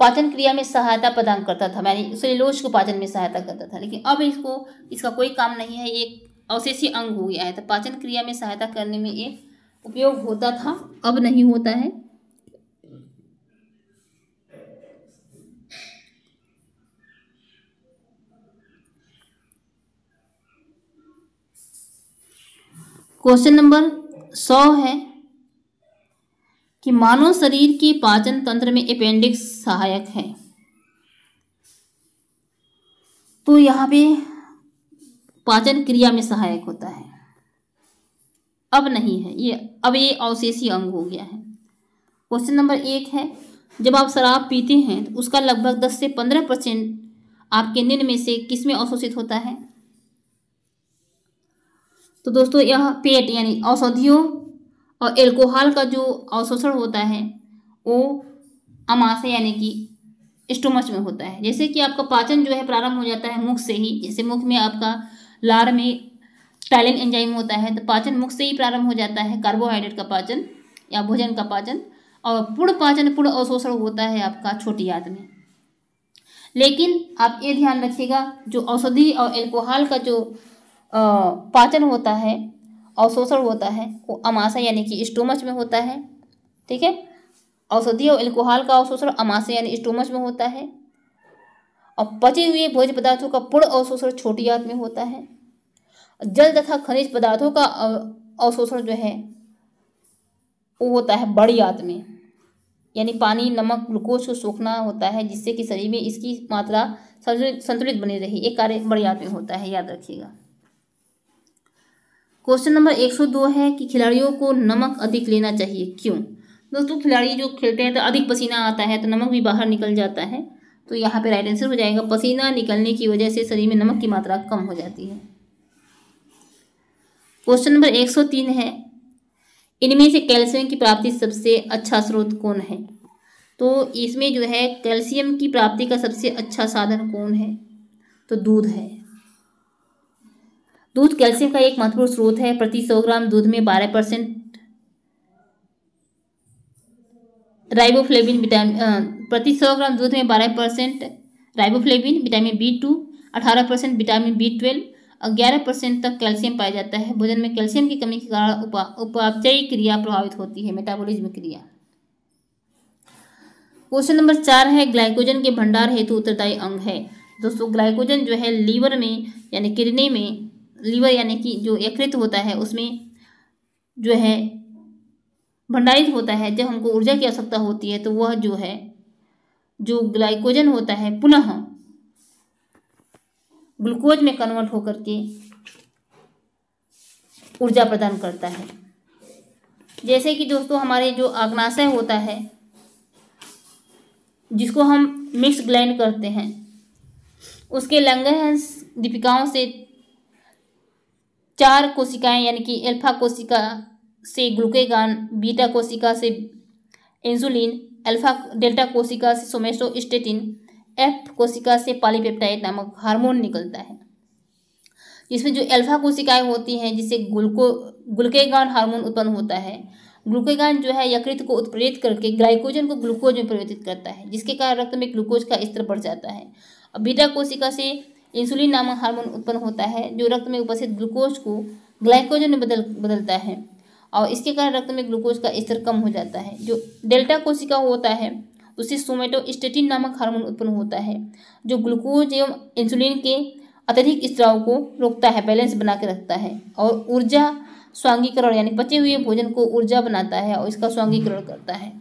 पाचन क्रिया में सहायता प्रदान करता था यानी सेलोज को पाचन में सहायता करता था लेकिन अब इसको इसका कोई काम नहीं है ये अवशेषी अंग हो गया है तो पाचन क्रिया में सहायता करने में ये उपयोग होता था अब नहीं होता है क्वेश्चन नंबर सौ है कि मानव शरीर के पाचन तंत्र में अपेंडिक्स सहायक है तो यहाँ पे पाचन क्रिया में सहायक होता है अब नहीं है ये अब ये अवशेषी अंग हो गया है क्वेश्चन नंबर एक है जब आप शराब पीते हैं तो उसका लगभग दस से पंद्रह परसेंट आपके निन्न में से किस में अवशोषित होता है तो दोस्तों यह पेट यानी औषधियों और एल्कोहल का जो अवशोषण होता है वो अमाशय यानी कि स्टोमच में होता है जैसे कि आपका पाचन जो है प्रारंभ हो जाता है मुख से ही जैसे मुख में आपका लार में टाइलिन एंजाइम होता है तो पाचन मुख से ही प्रारंभ हो जाता है कार्बोहाइड्रेट का पाचन या भोजन का पाचन और पूर्ण पाचन पूर्ण अवशोषण होता है आपका छोटी याद में लेकिन आप ये ध्यान रखिएगा जो औषधि और एल्कोहल का जो पाचन होता है अवशोषण होता है वो अमाशा यानी कि स्टोमच में होता है ठीक है औषधीय एल्कोहल का अवशोषण अमाशा यानी स्टोमच में होता है और पचे हुए भोज पदार्थों का पूर्ण अवशोषण छोटी आंत में होता है जल तथा खनिज पदार्थों का अवशोषण जो है वो होता है बड़ी आंत में यानी पानी नमक ग्लूकोज को सोखना होता है जिससे कि शरीर में इसकी मात्रा संतुलित बनी रही एक कार्य बड़ी आंत में होता है याद रखिएगा क्वेश्चन नंबर 102 है कि खिलाड़ियों को नमक अधिक लेना चाहिए क्यों दोस्तों खिलाड़ी जो खेलते हैं तो अधिक पसीना आता है तो नमक भी बाहर निकल जाता है तो यहाँ पे राइट आंसर हो जाएगा पसीना निकलने की वजह से शरीर में नमक की मात्रा कम हो जाती है क्वेश्चन नंबर 103 है इनमें से कैल्शियम की प्राप्ति सबसे अच्छा स्रोत कौन है तो इसमें जो है कैल्शियम की प्राप्ति का सबसे अच्छा साधन कौन है तो दूध है दूध कैल्शियम का एक महत्वपूर्ण स्रोत है प्रति सौ ग्राम दूध में बारह परसेंट राइबोफ्लेबिन विटामिन प्रति सौ ग्राम दूध में बारह percent riboflavin vitamin B two अठारह परसेंट विटामिन बी ट्वेल्व और ग्यारह परसेंट तक कैल्शियम पाया जाता है भोजन में कैल्शियम की कमी के कारण उपापचयी क्रिया प्रभावित होती है मेटाबोलिज्म क्रिया क्वेश्चन नंबर चार है ग्लाइकोजन के भंडार हेतु उत्तरदायी अंग है दोस्तों ग्लाइकोजन जो है लीवर में यानी किडनी में लीवर यानी कि जो यकृत होता है उसमें जो है भंडारित होता है जब हमको ऊर्जा की आवश्यकता होती है तो वह जो है जो ग्लाइकोजन होता है पुनः ग्लूकोज में कन्वर्ट होकर के ऊर्जा प्रदान करता है जैसे कि दोस्तों हमारे जो आग्नाशय होता है जिसको हम मिक्स ग्लैंड करते हैं उसके लंगहंस दीपिकाओं से चार कोशिकाएं यानी कि अल्फा कोशिका से ग्लूकेगान बीटा कोशिका से इंसुलिन अल्फा डेल्टा कोशिका से सोमेसोस्टेटिन एफ कोशिका से पालीपेप्टाइट नामक हार्मोन निकलता है जिसमें जो अल्फा कोशिकाएं होती हैं जिससे ग्लूको ग्लूकेगान हार्मोन उत्पन्न होता है ग्लूकेगान जो है यकृत को उत्प्रेरित करके ग्लाइकोजन को ग्लूकोज में परिवर्तित करता है जिसके कारण रक्त में ग्लूकोज का स्तर बढ़ जाता है और बीटा कोशिका से इंसुलिन नामक हार्मोन उत्पन्न होता है जो रक्त में उपस्थित ग्लूकोज को ग्लाइकोजन में बदल बदलता है और इसके कारण रक्त में ग्लूकोज का स्तर कम हो जाता है जो डेल्टा कोशिका होता है उससे सोमेटो स्टेटिन नामक हार्मोन उत्पन्न होता है जो ग्लूकोज एवं इंसुलिन के अत्यधिक स्त्राव को रोकता है बैलेंस बना के रखता है और ऊर्जा स्वांगीकरण यानी पचे हुए भोजन को ऊर्जा बनाता है और इसका स्वांगीकरण करता है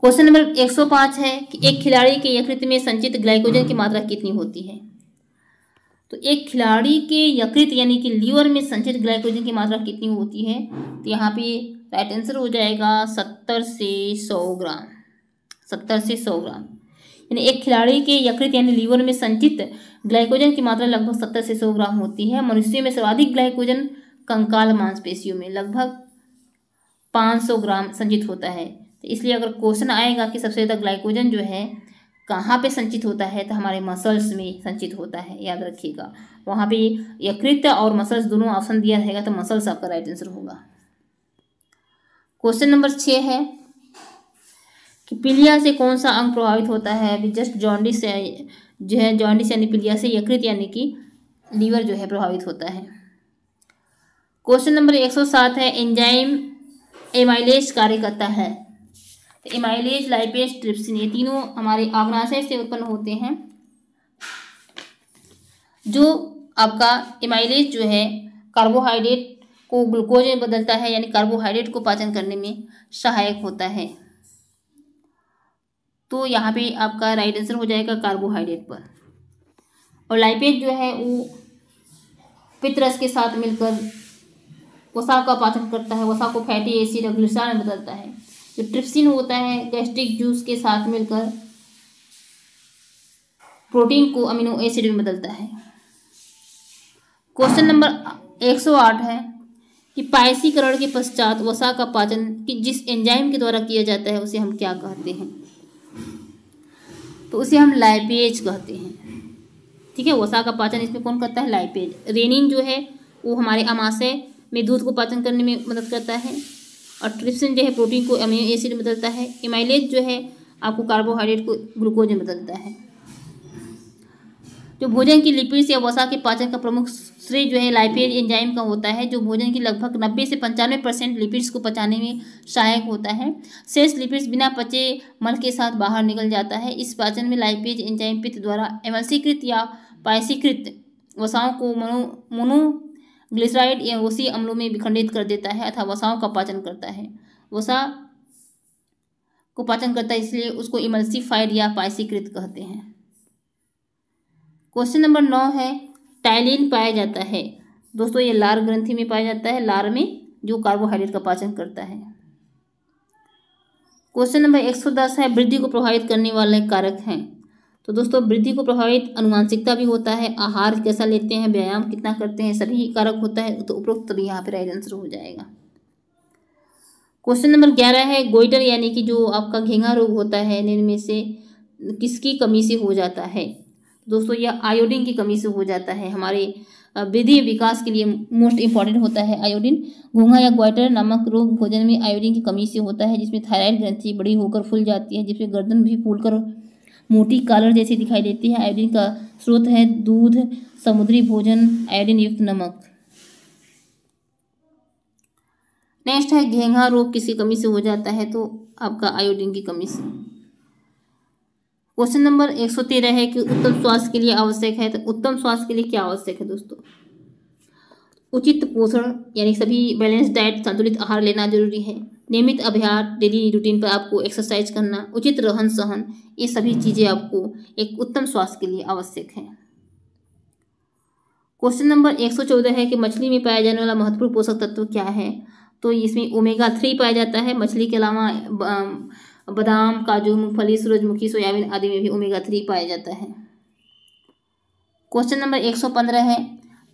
क्वेश्चन नंबर 105 है कि एक खिलाड़ी के यकृत में संचित ग्लाइकोजन की मात्रा कितनी होती है तो एक खिलाड़ी के यकृत यानी कि लीवर में संचित ग्लाइकोजन की मात्रा कितनी होती है तो यहाँ पे राइट आंसर हो जाएगा सत्तर से सौ ग्राम सत्तर से सौ ग्राम यानी एक खिलाड़ी के यकृत यानी लीवर में संचित ग्लाइकोजन की मात्रा लगभग सत्तर से सौ ग्राम होती है मनुष्य में सर्वाधिक ग्लाइकोजन कंकाल मांसपेशियों में लगभग सौ ग्राम संचित होता है तो इसलिए अगर क्वेश्चन आएगा कि सबसे ज़्यादा ग्लाइकोजन जो है कहाँ पे संचित होता है तो हमारे मसल्स में संचित होता है याद रखिएगा वहाँ पे यकृत और मसल्स दोनों ऑप्शन दिया रहेगा तो मसल्स आपका राइट आंसर होगा क्वेश्चन नंबर छः है कि पीलिया से कौन सा अंग प्रभावित होता है अभी जस्ट जॉन्डिस जो है जॉन्डिस यानी पीलिया से यकृत यानी कि लीवर जो है प्रभावित होता है क्वेश्चन नंबर एक सौ सात है एंजाइम एमाइलेज कार्य करता है इमाइलेज लाइपेज ट्रिप्सिन ये तीनों हमारे आग्नाशय से उत्पन्न होते हैं जो आपका इमाइलेज जो है कार्बोहाइड्रेट को ग्लूकोज में बदलता है यानी कार्बोहाइड्रेट को पाचन करने में सहायक होता है तो यहाँ पे आपका राइट आंसर हो जाएगा कार्बोहाइड्रेट पर और लाइपेज जो है वो पितरस के साथ मिलकर वसा का पाचन करता है वसा को फैटी एसिड और ग्लिसरॉल में बदलता है जो तो ट्रिप्सिन होता है गैस्ट्रिक जूस के साथ मिलकर प्रोटीन को अमीनो एसिड में बदलता है क्वेश्चन नंबर 108 है कि पायसीकरण के पश्चात वसा का पाचन कि जिस एंजाइम के द्वारा किया जाता है उसे हम क्या कहते हैं तो उसे हम लाइपेज कहते हैं ठीक है वसा का पाचन इसमें कौन करता है लाइपेज रेनिन जो है वो हमारे अमाशय में दूध को पाचन करने में मदद करता है और ट्रिप्सिन जो है प्रोटीन को अमीनो एसिड में बदलता है इमाइलेज जो है आपको कार्बोहाइड्रेट को ग्लूकोज में बदलता है जो भोजन की लिपिड्स या वसा के पाचन का प्रमुख श्रेय जो है लाइपेज एंजाइम का होता है जो भोजन की लगभग नब्बे से पंचानवे परसेंट लिपिड्स को पचाने में सहायक होता है शेष लिपिड्स बिना पचे मल के साथ बाहर निकल जाता है इस पाचन में लाइपेज एंजाइम पित्त द्वारा एमलसीकृत या पायसीकृत वसाओं को मोनो मोनो ग्लिसराइड या वसी अम्लों में विखंडित कर देता है अथवा वसाओं का पाचन करता है वसा को पाचन करता है इसलिए उसको इमल्सीफाइड या पाइसीकृत कहते हैं क्वेश्चन नंबर नौ है टाइलिन पाया जाता है दोस्तों ये लार ग्रंथि में पाया जाता है लार में जो कार्बोहाइड्रेट का पाचन करता है क्वेश्चन नंबर एक सौ दस है वृद्धि को प्रभावित करने वाले कारक हैं तो दोस्तों वृद्धि को प्रभावित अनुवांशिकता भी होता है आहार कैसा लेते हैं व्यायाम कितना करते हैं सभी कारक होता है तो उपरोक्त भी यहाँ पर राइट आंसर हो जाएगा क्वेश्चन नंबर ग्यारह है गोइटर यानी कि जो आपका घेंगा रोग होता है इनमें से किसकी कमी से हो जाता है दोस्तों यह आयोडीन की कमी से हो जाता है हमारे वृद्धि विकास के लिए मोस्ट इंपॉर्टेंट होता है आयोडीन घोंघा या ग्वाइटर नामक रोग भोजन में आयोडीन की कमी से होता है जिसमें थायराइड ग्रंथि बड़ी होकर फूल जाती है जिसमें गर्दन भी फूल कर मोटी कालर जैसी दिखाई देती है आयोडीन का स्रोत है दूध समुद्री भोजन आयोडीन युक्त नमक नेक्स्ट है घेंगा रोग किसी कमी से हो जाता है तो आपका आयोडीन की कमी से क्वेश्चन नंबर एक सौ तेरह है कि उत्तम स्वास्थ्य के लिए आवश्यक है तो उत्तम स्वास्थ्य के लिए क्या आवश्यक है दोस्तों उचित पोषण यानी सभी बैलेंस डाइट संतुलित आहार लेना जरूरी है नियमित अभ्यास डेली रूटीन पर आपको एक्सरसाइज करना उचित रहन सहन ये सभी चीज़ें आपको एक उत्तम स्वास्थ्य के लिए आवश्यक है क्वेश्चन नंबर एक सौ चौदह है कि मछली में पाया जाने वाला महत्वपूर्ण पोषक तत्व क्या है तो इसमें ओमेगा थ्री पाया जाता है मछली के अलावा बादाम काजू मूंगफली सूरजमुखी सोयाबीन आदि में भी ओमेगा थ्री पाया जाता है क्वेश्चन नंबर एक सौ पंद्रह है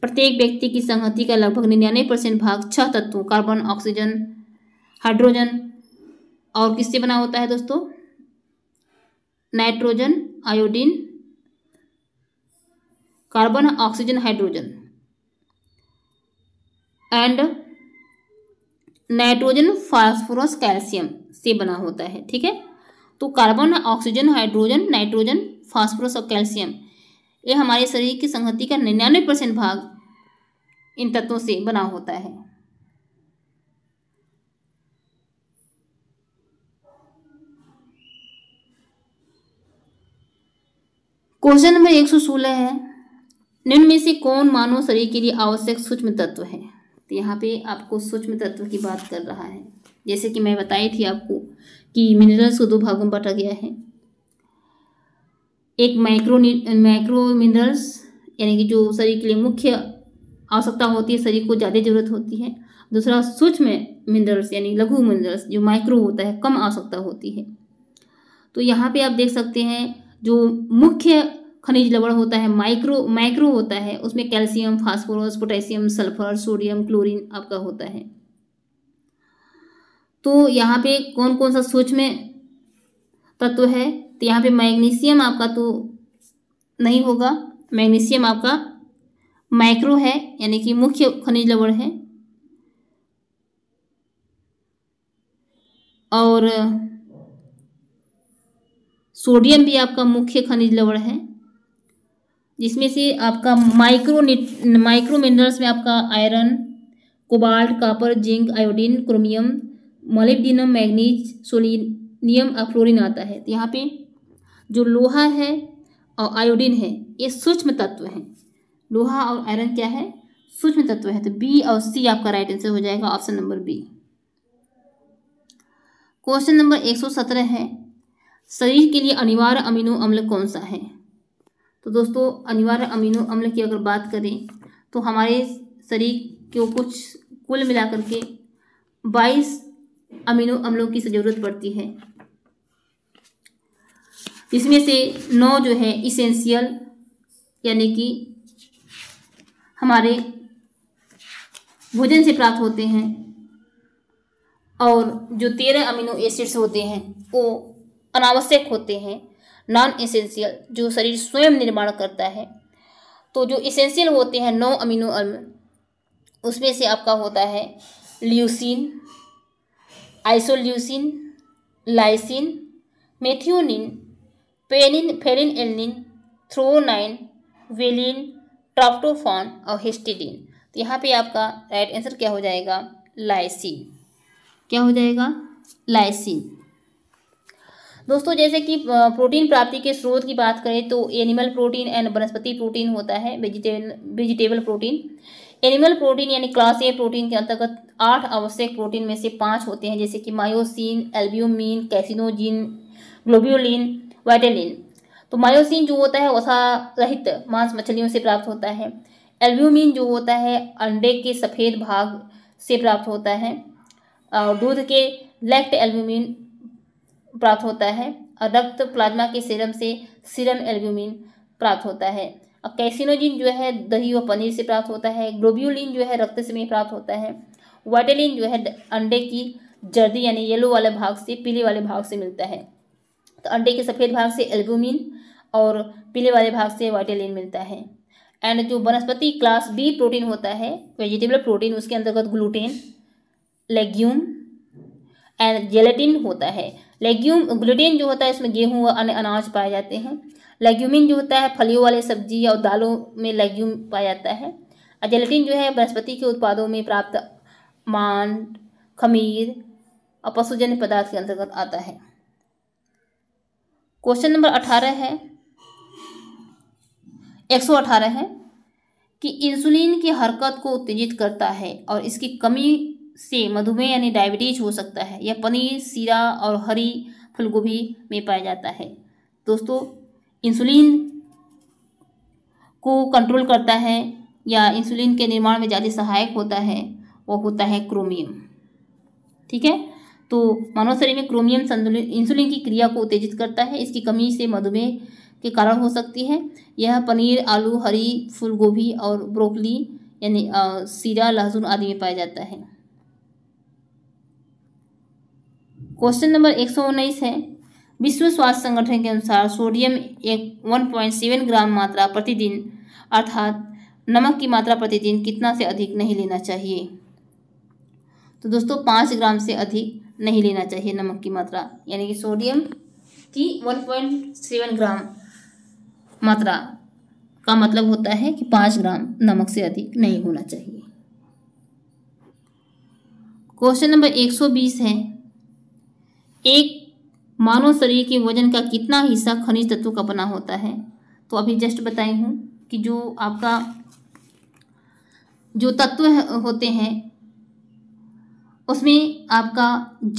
प्रत्येक व्यक्ति की संहति का लगभग निन्यानवे परसेंट भाग छह तत्वों कार्बन ऑक्सीजन हाइड्रोजन और किससे बना होता है दोस्तों nitrogen iodine carbon oxygen hydrogen and nitrogen phosphorus calcium से बना होता है ठीक है तो carbon oxygen hydrogen nitrogen phosphorus और कैल्शियम ये हमारे शरीर की संहति का निन्यानवे परसेंट भाग इन तत्वों से बना होता है क्वेश्चन नंबर एक सौ सोलह है निम्न में से कौन मानव शरीर के लिए आवश्यक सूक्ष्म तत्व है तो यहाँ पे आपको सूक्ष्म तत्व की बात कर रहा है जैसे कि मैं बताई थी आपको कि मिनरल्स को दो भागों में बांटा गया है एक माइक्रो माइक्रो मिनरल्स यानी कि जो शरीर के लिए मुख्य आवश्यकता होती है शरीर को ज़्यादा जरूरत होती है दूसरा सूक्ष्म मिनरल्स यानी लघु मिनरल्स जो माइक्रो होता है कम आवश्यकता होती है तो यहाँ पे आप देख सकते हैं जो मुख्य खनिज लवण होता है माइक्रो माइक्रो होता है उसमें calcium phosphorus potassium sulphur sodium chlorine आपका होता है तो यहाँ पे कौन कौन सा सूक्ष्म तत्व है तो यहाँ पे मैग्नीशियम आपका तो नहीं होगा मैग्नीशियम आपका माइक्रो है यानी कि मुख्य खनिज लवण है और सोडियम भी आपका मुख्य खनिज लवण है जिसमें से आपका माइक्रो माइक्रो मिनरल्स में आपका iron cobalt copper zinc iodine chromium molybdenum manganese selenium और फ्लोरिन आता है तो यहाँ पे जो लोहा है और आयोडीन है ये सूक्ष्म तत्व हैं लोहा और आयरन क्या है सूक्ष्म तत्व है तो बी और सी आपका राइट आंसर हो जाएगा option number B question number एक सौ सत्रह है शरीर के लिए अनिवार्य अमीनो अम्ल कौन सा है तो दोस्तों अनिवार्य अमीनो अम्ल की अगर बात करें तो हमारे शरीर को कुछ कुल मिलाकर के बाईस अमीनो अम्लों की ज़रूरत पड़ती है इसमें से नौ जो है इसेंशियल यानी कि हमारे भोजन से प्राप्त होते हैं और जो तेरह अमीनो एसिड्स होते हैं वो अनावश्यक होते हैं नॉन इसेंशियल जो शरीर स्वयं निर्माण करता है तो जो इसेंशियल होते हैं नौ अमीनो अम्ल उसमें से आपका होता है ल्यूसिन आइसोल्यूसिन लाइसिन मेथियोनिन पेनिन फेरिन एलिन थ्रोनाइन वेलिन ट्राफ्टोफॉन और हिस्टिडिन तो यहाँ पे आपका राइट आंसर क्या हो जाएगा लाइसिन क्या हो जाएगा लाइसिन दोस्तों जैसे कि प्रोटीन प्राप्ति के स्रोत की बात करें तो एनिमल प्रोटीन एंड वनस्पति प्रोटीन होता है vegetable vegetable protein animal protein यानी क्लास ए प्रोटीन के अंतर्गत आठ आवश्यक प्रोटीन में से पाँच होते हैं जैसे कि myosin albumin caseinogen globulin vitellin तो मायोसिन जो होता है वसा रहित मांस मछलियों से प्राप्त होता है एल्ब्यूमिन जो होता है अंडे के सफ़ेद भाग से प्राप्त होता है और दूध के लेफ्ट एल्ब्यूमिन प्राप्त होता है और रक्त प्लाज्मा के सीरम से सीरम एल्ब्यूमिन प्राप्त होता है और कैसिनोजिन जो है दही व पनीर से प्राप्त होता है ग्लोब्यूलिन जो है रक्त से में प्राप्त होता है वाइटेलिन जो है अंडे की जर्दी यानी येलो वाले भाग से पीले वाले भाग से मिलता है तो अंडे के सफ़ेद भाग से एल्ब्यूमिन और पीले वाले भाग से वाइटेलिन मिलता है एंड जो वनस्पति क्लास बी प्रोटीन होता है वेजिटेबल प्रोटीन उसके अंतर्गत ग्लूटेन लेग्यूम एंड जेलेटिन होता है लेग्यूम ग्लूटेन जो होता है इसमें गेहूँ और अन्य अनाज पाए जाते हैं लेग्यूमिन जो होता है फलियों वाले सब्जी और दालों में लेग्यूम पाया जाता है अजेलेटिन जो है वनस्पति के उत्पादों में प्राप्त मांड खमीर और पशुजन्य पदार्थ के अंतर्गत आता है क्वेश्चन नंबर अठारह है एक सौ अठारह है कि इंसुलिन की हरकत को उत्तेजित करता है और इसकी कमी से मधुमेह यानी डायबिटीज हो सकता है यह पनीर सीरा और हरी फूलगोभी में पाया जाता है दोस्तों इंसुलिन को कंट्रोल करता है या इंसुलिन के निर्माण में ज़्यादा सहायक होता है वो होता है क्रोमियम ठीक है तो मानव शरीर में क्रोमियम संतुलित इंसुलिन की क्रिया को उत्तेजित करता है इसकी कमी से मधुमेह के कारण हो सकती है यह पनीर आलू हरी फूलगोभी और ब्रोकली यानी सीरा लहसुन आदि में पाया जाता है क्वेश्चन नंबर एक सौ उन्नीस है विश्व स्वास्थ्य संगठन के अनुसार सोडियम एक वन पॉइंट सेवन ग्राम मात्रा प्रतिदिन अर्थात नमक की मात्रा प्रतिदिन कितना से अधिक नहीं लेना चाहिए तो दोस्तों पाँच ग्राम से अधिक नहीं लेना चाहिए नमक की मात्रा यानी कि सोडियम की वन पॉइंट सेवन ग्राम मात्रा का मतलब होता है कि पाँच ग्राम नमक से अधिक नहीं होना चाहिए क्वेश्चन नंबर एक सौ बीस है एक मानव शरीर के वजन का कितना हिस्सा खनिज तत्व का बना होता है तो अभी जस्ट बताई हूँ कि जो आपका जो तत्व होते हैं उसमें आपका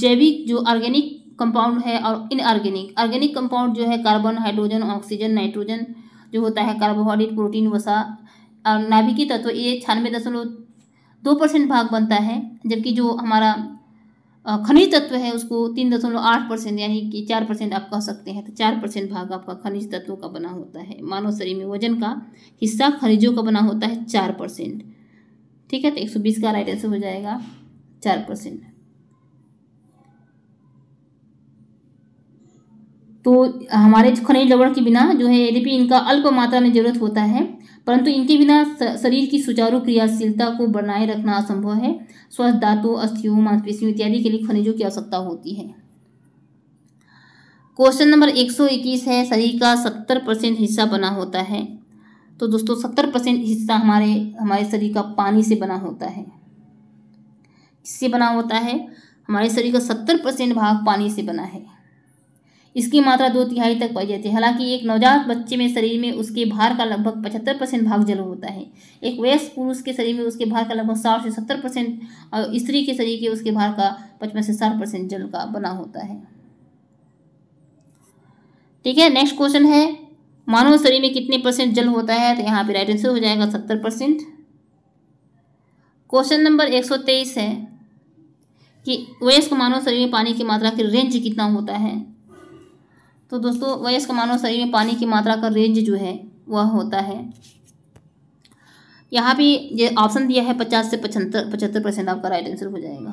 जैविक जो ऑर्गेनिक कंपाउंड है और इनऑर्गेनिक ऑर्गेनिक कंपाउंड जो है कार्बन हाइड्रोजन ऑक्सीजन नाइट्रोजन जो होता है कार्बोहाइड्रेट प्रोटीन वसा और नाभिकीय तत्व ये छियानवे दशमलव दो परसेंट भाग बनता है जबकि जो हमारा खनिज तत्व है उसको तीन दशमलव आठ परसेंट यानी कि चार परसेंट आप कह सकते हैं तो चार परसेंट भाग आपका खनिज तत्वों का बना होता है मानव शरीर में वजन का हिस्सा खनिजों का बना होता है चार परसेंट ठीक है तो एक सौ बीस का राइट आंसर हो जाएगा चार परसेंट तो हमारे खनिज लवण के बिना जो है यद्यपि इनका अल्प मात्रा में जरूरत होता है परंतु इनके बिना शरीर की सुचारू क्रियाशीलता को बनाए रखना असंभव है स्वस्थ दातु अस्थियों मांसपेशियों इत्यादि के लिए खनिजों की आवश्यकता होती है क्वेश्चन नंबर 121 है शरीर का 70 परसेंट हिस्सा बना होता है तो दोस्तों 70 परसेंट हिस्सा हमारे हमारे शरीर का पानी से बना होता है किससे बना होता है हमारे शरीर का 70 परसेंट भाग पानी से बना है इसकी मात्रा दो तिहाई तक पाई जाती है हालांकि एक नवजात बच्चे में शरीर में उसके भार का लगभग पचहत्तर परसेंट भाग जल होता है एक वयस्क पुरुष के शरीर में उसके भार का लगभग साठ से सत्तर परसेंट और स्त्री के शरीर के उसके भार का पचपन से साठ परसेंट जल का बना होता है ठीक है नेक्स्ट क्वेश्चन है मानव शरीर में कितने परसेंट जल होता है तो यहाँ पे राइट आंसर हो जाएगा सत्तर परसेंट क्वेश्चन नंबर एक सौ तेईस है कि वयस्क मानव शरीर में पानी की मात्रा की रेंज कितना होता है तो दोस्तों वयस्क मानव शरीर में पानी की मात्रा का रेंज जो है वह होता है यहाँ भी ये ऑप्शन दिया है पचास से पचहत्तर पचहत्तर परसेंट आपका राइट आंसर हो जाएगा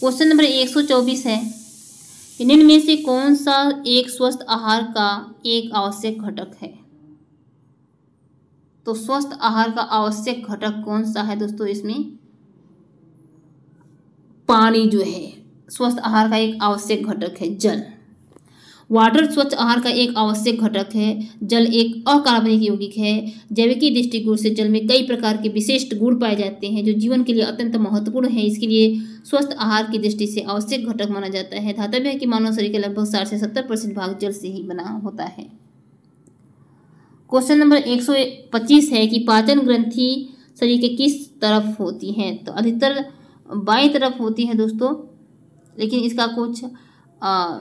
क्वेश्चन नंबर एक सौ चौबीस है निम्न में से कौन सा एक स्वस्थ आहार का एक आवश्यक घटक है तो स्वस्थ आहार का आवश्यक घटक कौन सा है दोस्तों इसमें पानी जो है स्वस्थ आहार का एक आवश्यक घटक है जल वाटर स्वच्छ आहार का एक आवश्यक घटक है जल एक अकार्बनिक यौगिक है जैविकी दृष्टिकोण से जल में कई प्रकार के विशिष्ट गुण पाए जाते हैं जो जीवन के लिए अत्यंत महत्वपूर्ण है इसके लिए स्वस्थ आहार की दृष्टि से आवश्यक घटक माना जाता है धातव्य है कि मानव शरीर के लगभग साठ से सत्तर परसेंट भाग जल से ही बना होता है क्वेश्चन नंबर एक है कि पाचन ग्रंथि शरीर के किस तरफ होती हैं तो अधिकतर बाई तरफ होती है दोस्तों लेकिन इसका कुछ आ,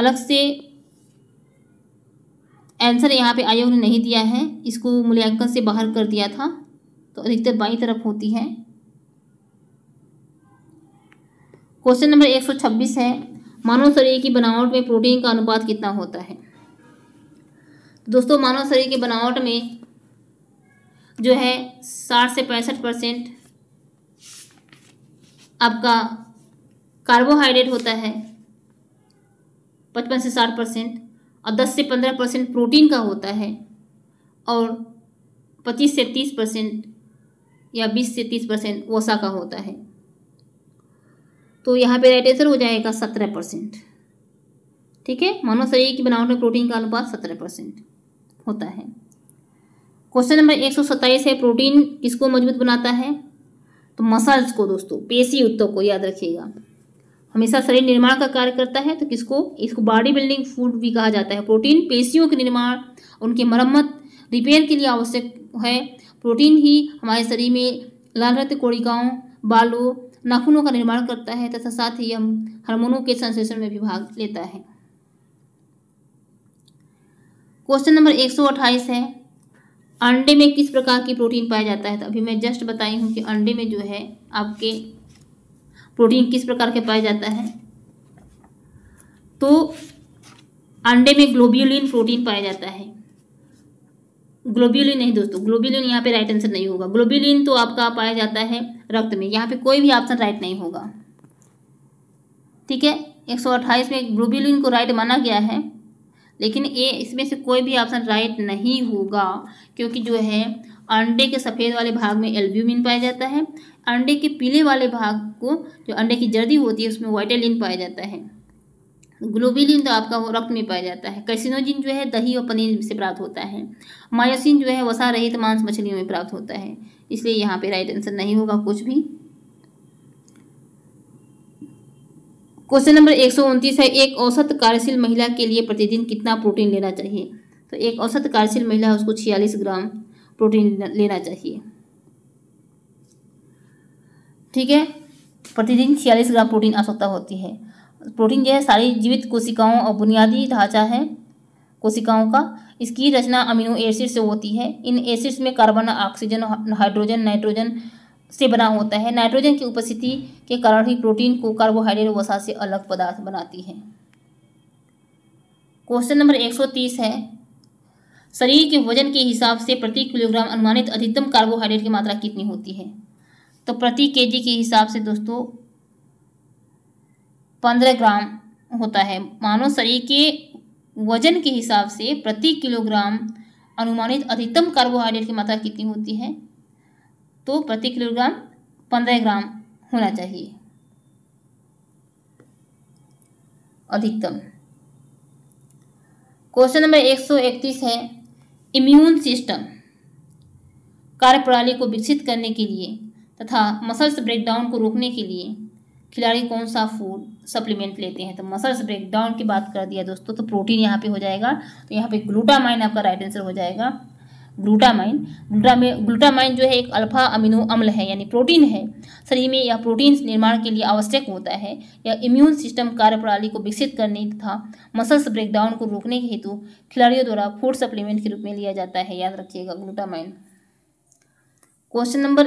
अलग से आंसर यहाँ पे आयोग ने नहीं दिया है इसको मूल्यांकन से बाहर कर दिया था तो अधिकतर बाई तरफ होती है क्वेश्चन नंबर 126 है मानव शरीर की बनावट में प्रोटीन का अनुपात कितना होता है दोस्तों मानव शरीर की बनावट में जो है साठ से पैंसठ परसेंट आपका कार्बोहाइड्रेट होता है पचपन से साठ परसेंट और दस से पंद्रह परसेंट प्रोटीन का होता है और पच्चीस से तीस परसेंट या बीस से तीस परसेंट वसा का होता है तो यहाँ पे राइट आंसर हो जाएगा सत्रह परसेंट ठीक है मानव शरीर की बनावट में प्रोटीन का अनुपात सत्रह परसेंट होता है क्वेश्चन नंबर एक सौ सत्ताईस है प्रोटीन किसको मजबूत बनाता है तो मसल्स को दोस्तों पेशी उत्तों को याद रखिएगा हमेशा शरीर निर्माण का कार्य करता है तो किसको इसको बॉडी बिल्डिंग फूड भी कहा जाता है प्रोटीन पेशियों के निर्माण उनकी मरम्मत रिपेयर के लिए आवश्यक है प्रोटीन ही हमारे शरीर में लाल रक्त कोड़िकाओं बालों नाखूनों का निर्माण करता है तथा साथ ही हम हार्मोनों के संश्लेषण में भी भाग लेता है क्वेश्चन नंबर एक सौ है अंडे में किस प्रकार की प्रोटीन पाया जाता है तो अभी मैं जस्ट बताई हूँ कि अंडे में जो है आपके प्रोटीन तो किस प्रकार के पाया जाता है तो अंडे में ग्लोब्यूलिन प्रोटीन पाया जाता है ग्लोब्यूलिन नहीं दोस्तों ग्लोब्यूलिन यहाँ पे राइट आंसर नहीं होगा ग्लोब्यूलिन तो आपका पाया जाता है रक्त में यहाँ पे कोई भी ऑप्शन राइट नहीं होगा ठीक है एक सौ अट्ठाईस में ग्लोब्यूलिन को राइट माना गया है लेकिन ये इसमें से कोई भी ऑप्शन राइट नहीं होगा क्योंकि जो है अंडे के सफ़ेद वाले भाग में एल्ब्यूमिन पाया जाता है अंडे के पीले वाले भाग को जो अंडे की जर्दी होती है उसमें वाइटालिन पाया जाता है ग्लोबिलिन तो आपका रक्त में पाया जाता है कैसिनोजिन जो है दही और पनीर से प्राप्त होता है मायोसिन जो है वसा रहित मांस मछलियों में प्राप्त होता है इसलिए यहाँ पे राइट आंसर नहीं होगा कुछ भी क्वेश्चन नंबर एक सौ उनतीस है एक औसत कार्यशील महिला के लिए प्रतिदिन कितना प्रोटीन लेना चाहिए तो एक औसत कार्यशील महिला उसको छियालीस ग्राम प्रोटीन लेना चाहिए ठीक है प्रतिदिन छियालीस ग्राम प्रोटीन आवश्यकता होती है प्रोटीन जो है सारी जीवित कोशिकाओं और बुनियादी ढांचा है कोशिकाओं का इसकी रचना अमीनो एसिड से होती है इन एसिड्स में कार्बन ऑक्सीजन हाइड्रोजन नाइट्रोजन से बना होता है नाइट्रोजन की उपस्थिति के कारण ही प्रोटीन को कार्बोहाइड्रेट वसा से अलग पदार्थ बनाती है क्वेश्चन नंबर 130 है शरीर के वजन के हिसाब से प्रति किलोग्राम अनुमानित अधिकतम कार्बोहाइड्रेट की मात्रा कितनी होती है तो प्रति केजी के हिसाब से दोस्तों पंद्रह ग्राम होता है मानव शरीर के वजन के हिसाब से प्रति किलोग्राम अनुमानित अधिकतम कार्बोहाइड्रेट की मात्रा कितनी होती है तो प्रति किलोग्राम पंद्रह ग्राम होना चाहिए अधिकतम क्वेश्चन नंबर एक सौ इकतीस है इम्यून सिस्टम कार्यप्रणाली को विकसित करने के लिए तथा मसल्स ब्रेकडाउन को रोकने के लिए खिलाड़ी कौन सा फूड सप्लीमेंट लेते हैं तो मसल्स ब्रेकडाउन की बात कर दिया दोस्तों तो प्रोटीन यहाँ पे हो जाएगा तो यहाँ पे ग्लूटामाइन आपका राइट आंसर हो जाएगा ग्लूटामाइन ग्लूटामाइन ग्लूटामाइन जो है एक अल्फा अमीनो अम्ल है यानी प्रोटीन है शरीर में यह प्रोटीन निर्माण के लिए आवश्यक होता है यह इम्यून सिस्टम कार्यप्रणाली को विकसित करने तथा मसल्स ब्रेकडाउन को रोकने के हेतु खिलाड़ियों द्वारा फूड सप्लीमेंट के रूप में लिया जाता है याद रखिएगा ग्लूटामाइन क्वेश्चन नंबर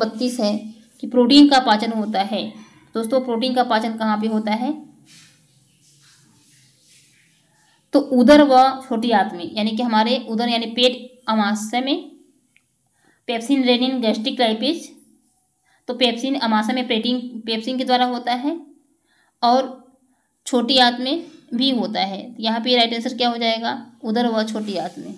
बत्तीस है कि प्रोटीन का पाचन होता है दोस्तों प्रोटीन का पाचन कहाँ पे होता है तो उधर व छोटी आत में यानी कि हमारे उधर यानी पेट अमाशय में पेप्सिन रेनिन गैस्ट्रिक लाइपेज तो पेप्सिन अमाशय में प्रोटीन पेप्सिन के द्वारा होता है और छोटी आत में भी होता है यहाँ पे राइट आंसर क्या हो जाएगा उधर व छोटी आत में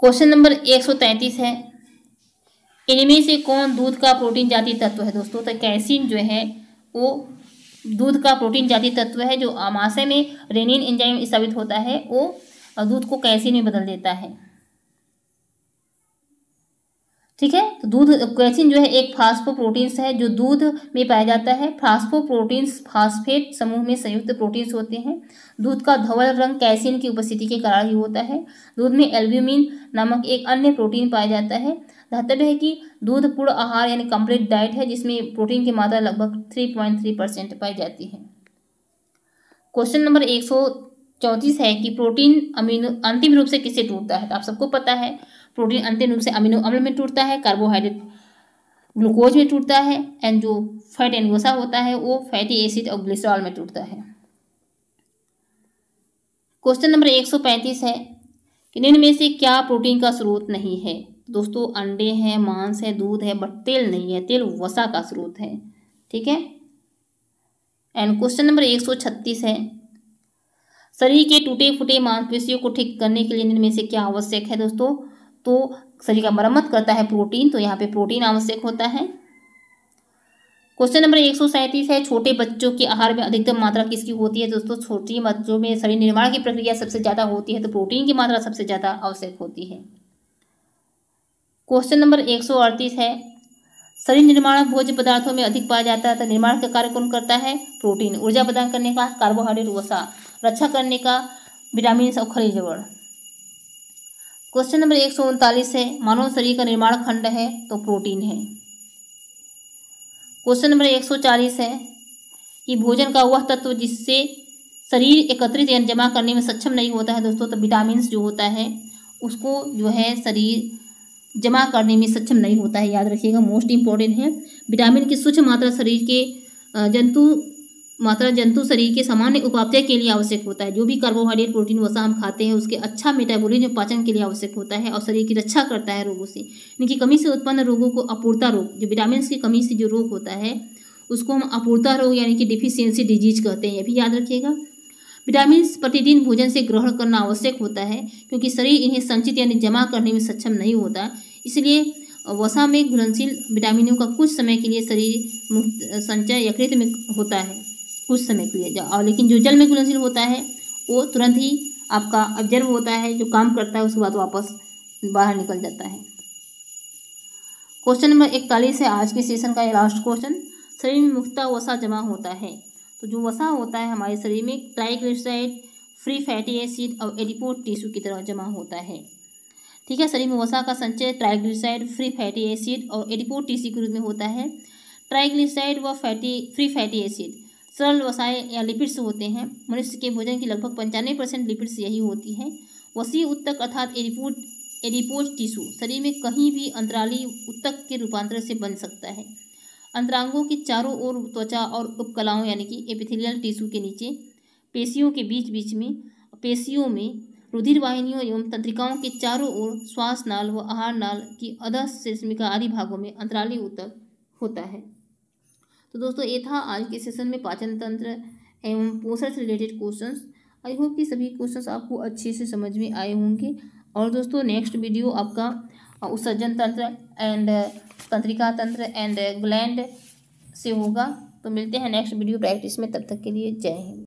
क्वेश्चन नंबर एक सौ तैंतीस है इनमें से कौन दूध का प्रोटीन जाति तत्व है दोस्तों तो कैसिन जो है वो दूध का प्रोटीन जाति तत्व है जो आमाशय में रेनिन एंजाइम स्थापित होता है वो दूध को कैसिन में बदल देता है ठीक है तो दूध क्वेश्चन जो है एक फास्फोप्रोटीन्स है जो दूध में पाया जाता है फास्फोप्रोटीन्स फास्फेट समूह में संयुक्त प्रोटीन्स होते हैं दूध का धवल रंग कैसिन की उपस्थिति के कारण ही होता है दूध में एल्ब्यूमिन नामक एक अन्य प्रोटीन पाया जाता है धर्तव्य है कि दूध पूर्ण आहार यानी कंप्लीट डाइट है जिसमें प्रोटीन की मात्रा लगभग थ्री पॉइंट थ्री परसेंट पाई जाती है क्वेश्चन नंबर एक सौ चौंतीस है कि प्रोटीन अमीनो अंतिम रूप से किसे टूटता है तो आप सबको पता है प्रोटीन अंतिम रूप से अमीनो अम्ल में टूटता है कार्बोहाइड्रेट ग्लूकोज में टूटता है एंड जो फैट एंड वसा होता है वो फैटी एसिड और ग्लिसरॉल में टूटता है क्वेश्चन नंबर एक सौ पैंतीस है कि निम्न में से क्या प्रोटीन का स्रोत नहीं है दोस्तों अंडे हैं मांस है दूध है बट तेल नहीं है तेल वसा का स्रोत है ठीक है एंड क्वेश्चन नंबर एक सौ छत्तीस है शरीर के टूटे फूटे मांसपेशियों को ठीक करने के लिए में से क्या आवश्यक है दोस्तों तो शरीर का मरम्मत करता है प्रोटीन तो यहाँ पे प्रोटीन आवश्यक होता है क्वेश्चन नंबर एक सौ सैंतीस है छोटे बच्चों के आहार में अधिकतम मात्रा किसकी होती है दोस्तों छोटी बच्चों में शरीर निर्माण की प्रक्रिया सबसे ज़्यादा होती है तो प्रोटीन की मात्रा सबसे ज़्यादा आवश्यक होती है क्वेश्चन नंबर एक सौ अड़तीस है शरीर निर्माण भोज्य पदार्थों में अधिक पाया जाता है तो निर्माण का कार्य कौन करता है प्रोटीन ऊर्जा प्रदान करने का कार्बोहाइड्रेट वसा रक्षा करने का विटामिन और खरीज वर्ण क्वेश्चन नंबर एक सौ उनतालीस है मानव शरीर का निर्माण खंड है तो प्रोटीन है क्वेश्चन नंबर एक सौ चालीस है कि भोजन का वह तत्व जिससे शरीर एकत्रित या जमा करने में सक्षम नहीं होता है दोस्तों तो विटामिन जो होता है उसको जो है शरीर जमा करने में सक्षम नहीं होता है याद रखिएगा मोस्ट इम्पॉर्टेंट है विटामिन की सूक्ष्म मात्रा शरीर के जंतु मात्रा जंतु शरीर के सामान्य उपापचय के लिए आवश्यक होता है जो भी कार्बोहाइड्रेट प्रोटीन वसा हम खाते हैं उसके अच्छा मेटाबॉलिज्म पाचन के लिए आवश्यक होता है और शरीर की रक्षा करता है रोगों से इनकी कमी से उत्पन्न रोगों को अपूर्ता रोग जो विटामिन की कमी से जो रोग होता है उसको हम अपूर्ता रोग यानी कि डिफिशियंसी डिजीज कहते हैं ये भी याद रखिएगा विटामिन प्रतिदिन भोजन से ग्रहण करना आवश्यक होता है क्योंकि शरीर इन्हें संचित यानी जमा करने में सक्षम नहीं होता इसलिए वसा में घुलनशील विटामिनों का कुछ समय के लिए शरीर मुक्त संचय यकृत में होता है कुछ समय के लिए और लेकिन जो जल में घुलनशील होता है वो तुरंत ही आपका ऑब्जर्व होता है जो काम करता है उसके बाद वापस बाहर निकल जाता है क्वेश्चन नंबर इकतालीस है आज के सेशन का लास्ट क्वेश्चन शरीर में मुख्यतः वसा जमा होता है तो जो वसा होता है हमारे शरीर में ट्राइग्लिसराइड फ्री फैटी एसिड और एडिपोट टिश्यू की तरह जमा होता है ठीक है शरीर में वसा का संचय ट्राइग्लिसराइड फ्री फैटी एसिड और एडिपोट टिश्यू के रूप में होता है ट्राइग्लिसराइड व फैटी फ्री फैटी एसिड सरल वसाएँ या लिपिड्स होते हैं मनुष्य के भोजन की लगभग पंचानवे परसेंट लिपिड्स यही होती हैं वसी उत्तक अर्थात एरिपोट एरिपोज टिशू शरीर में कहीं भी अंतराली उत्तक के रूपांतरण से बन सकता है अंतरांगों के चारों ओर त्वचा और उपकलाओं यानी कि एपिथेलियल टिशू के नीचे पेशियों के बीच बीच में पेशियों में रुधिर वाहिनियों एवं तंत्रिकाओं के चारों ओर श्वास नाल व आहार नाल की अधः आदि भागों में अंतराली उत्तक होता है तो दोस्तों ये था आज के सेशन में पाचन तंत्र एवं पोषण से रिलेटेड क्वेश्चन आई होप कि सभी क्वेश्चन आपको अच्छे से समझ में आए होंगे और दोस्तों नेक्स्ट वीडियो आपका उत्सर्जन तंत्र एंड तंत्रिका तंत्र एंड ग्लैंड से होगा तो मिलते हैं नेक्स्ट वीडियो प्रैक्टिस में तब तक के लिए जय हिंद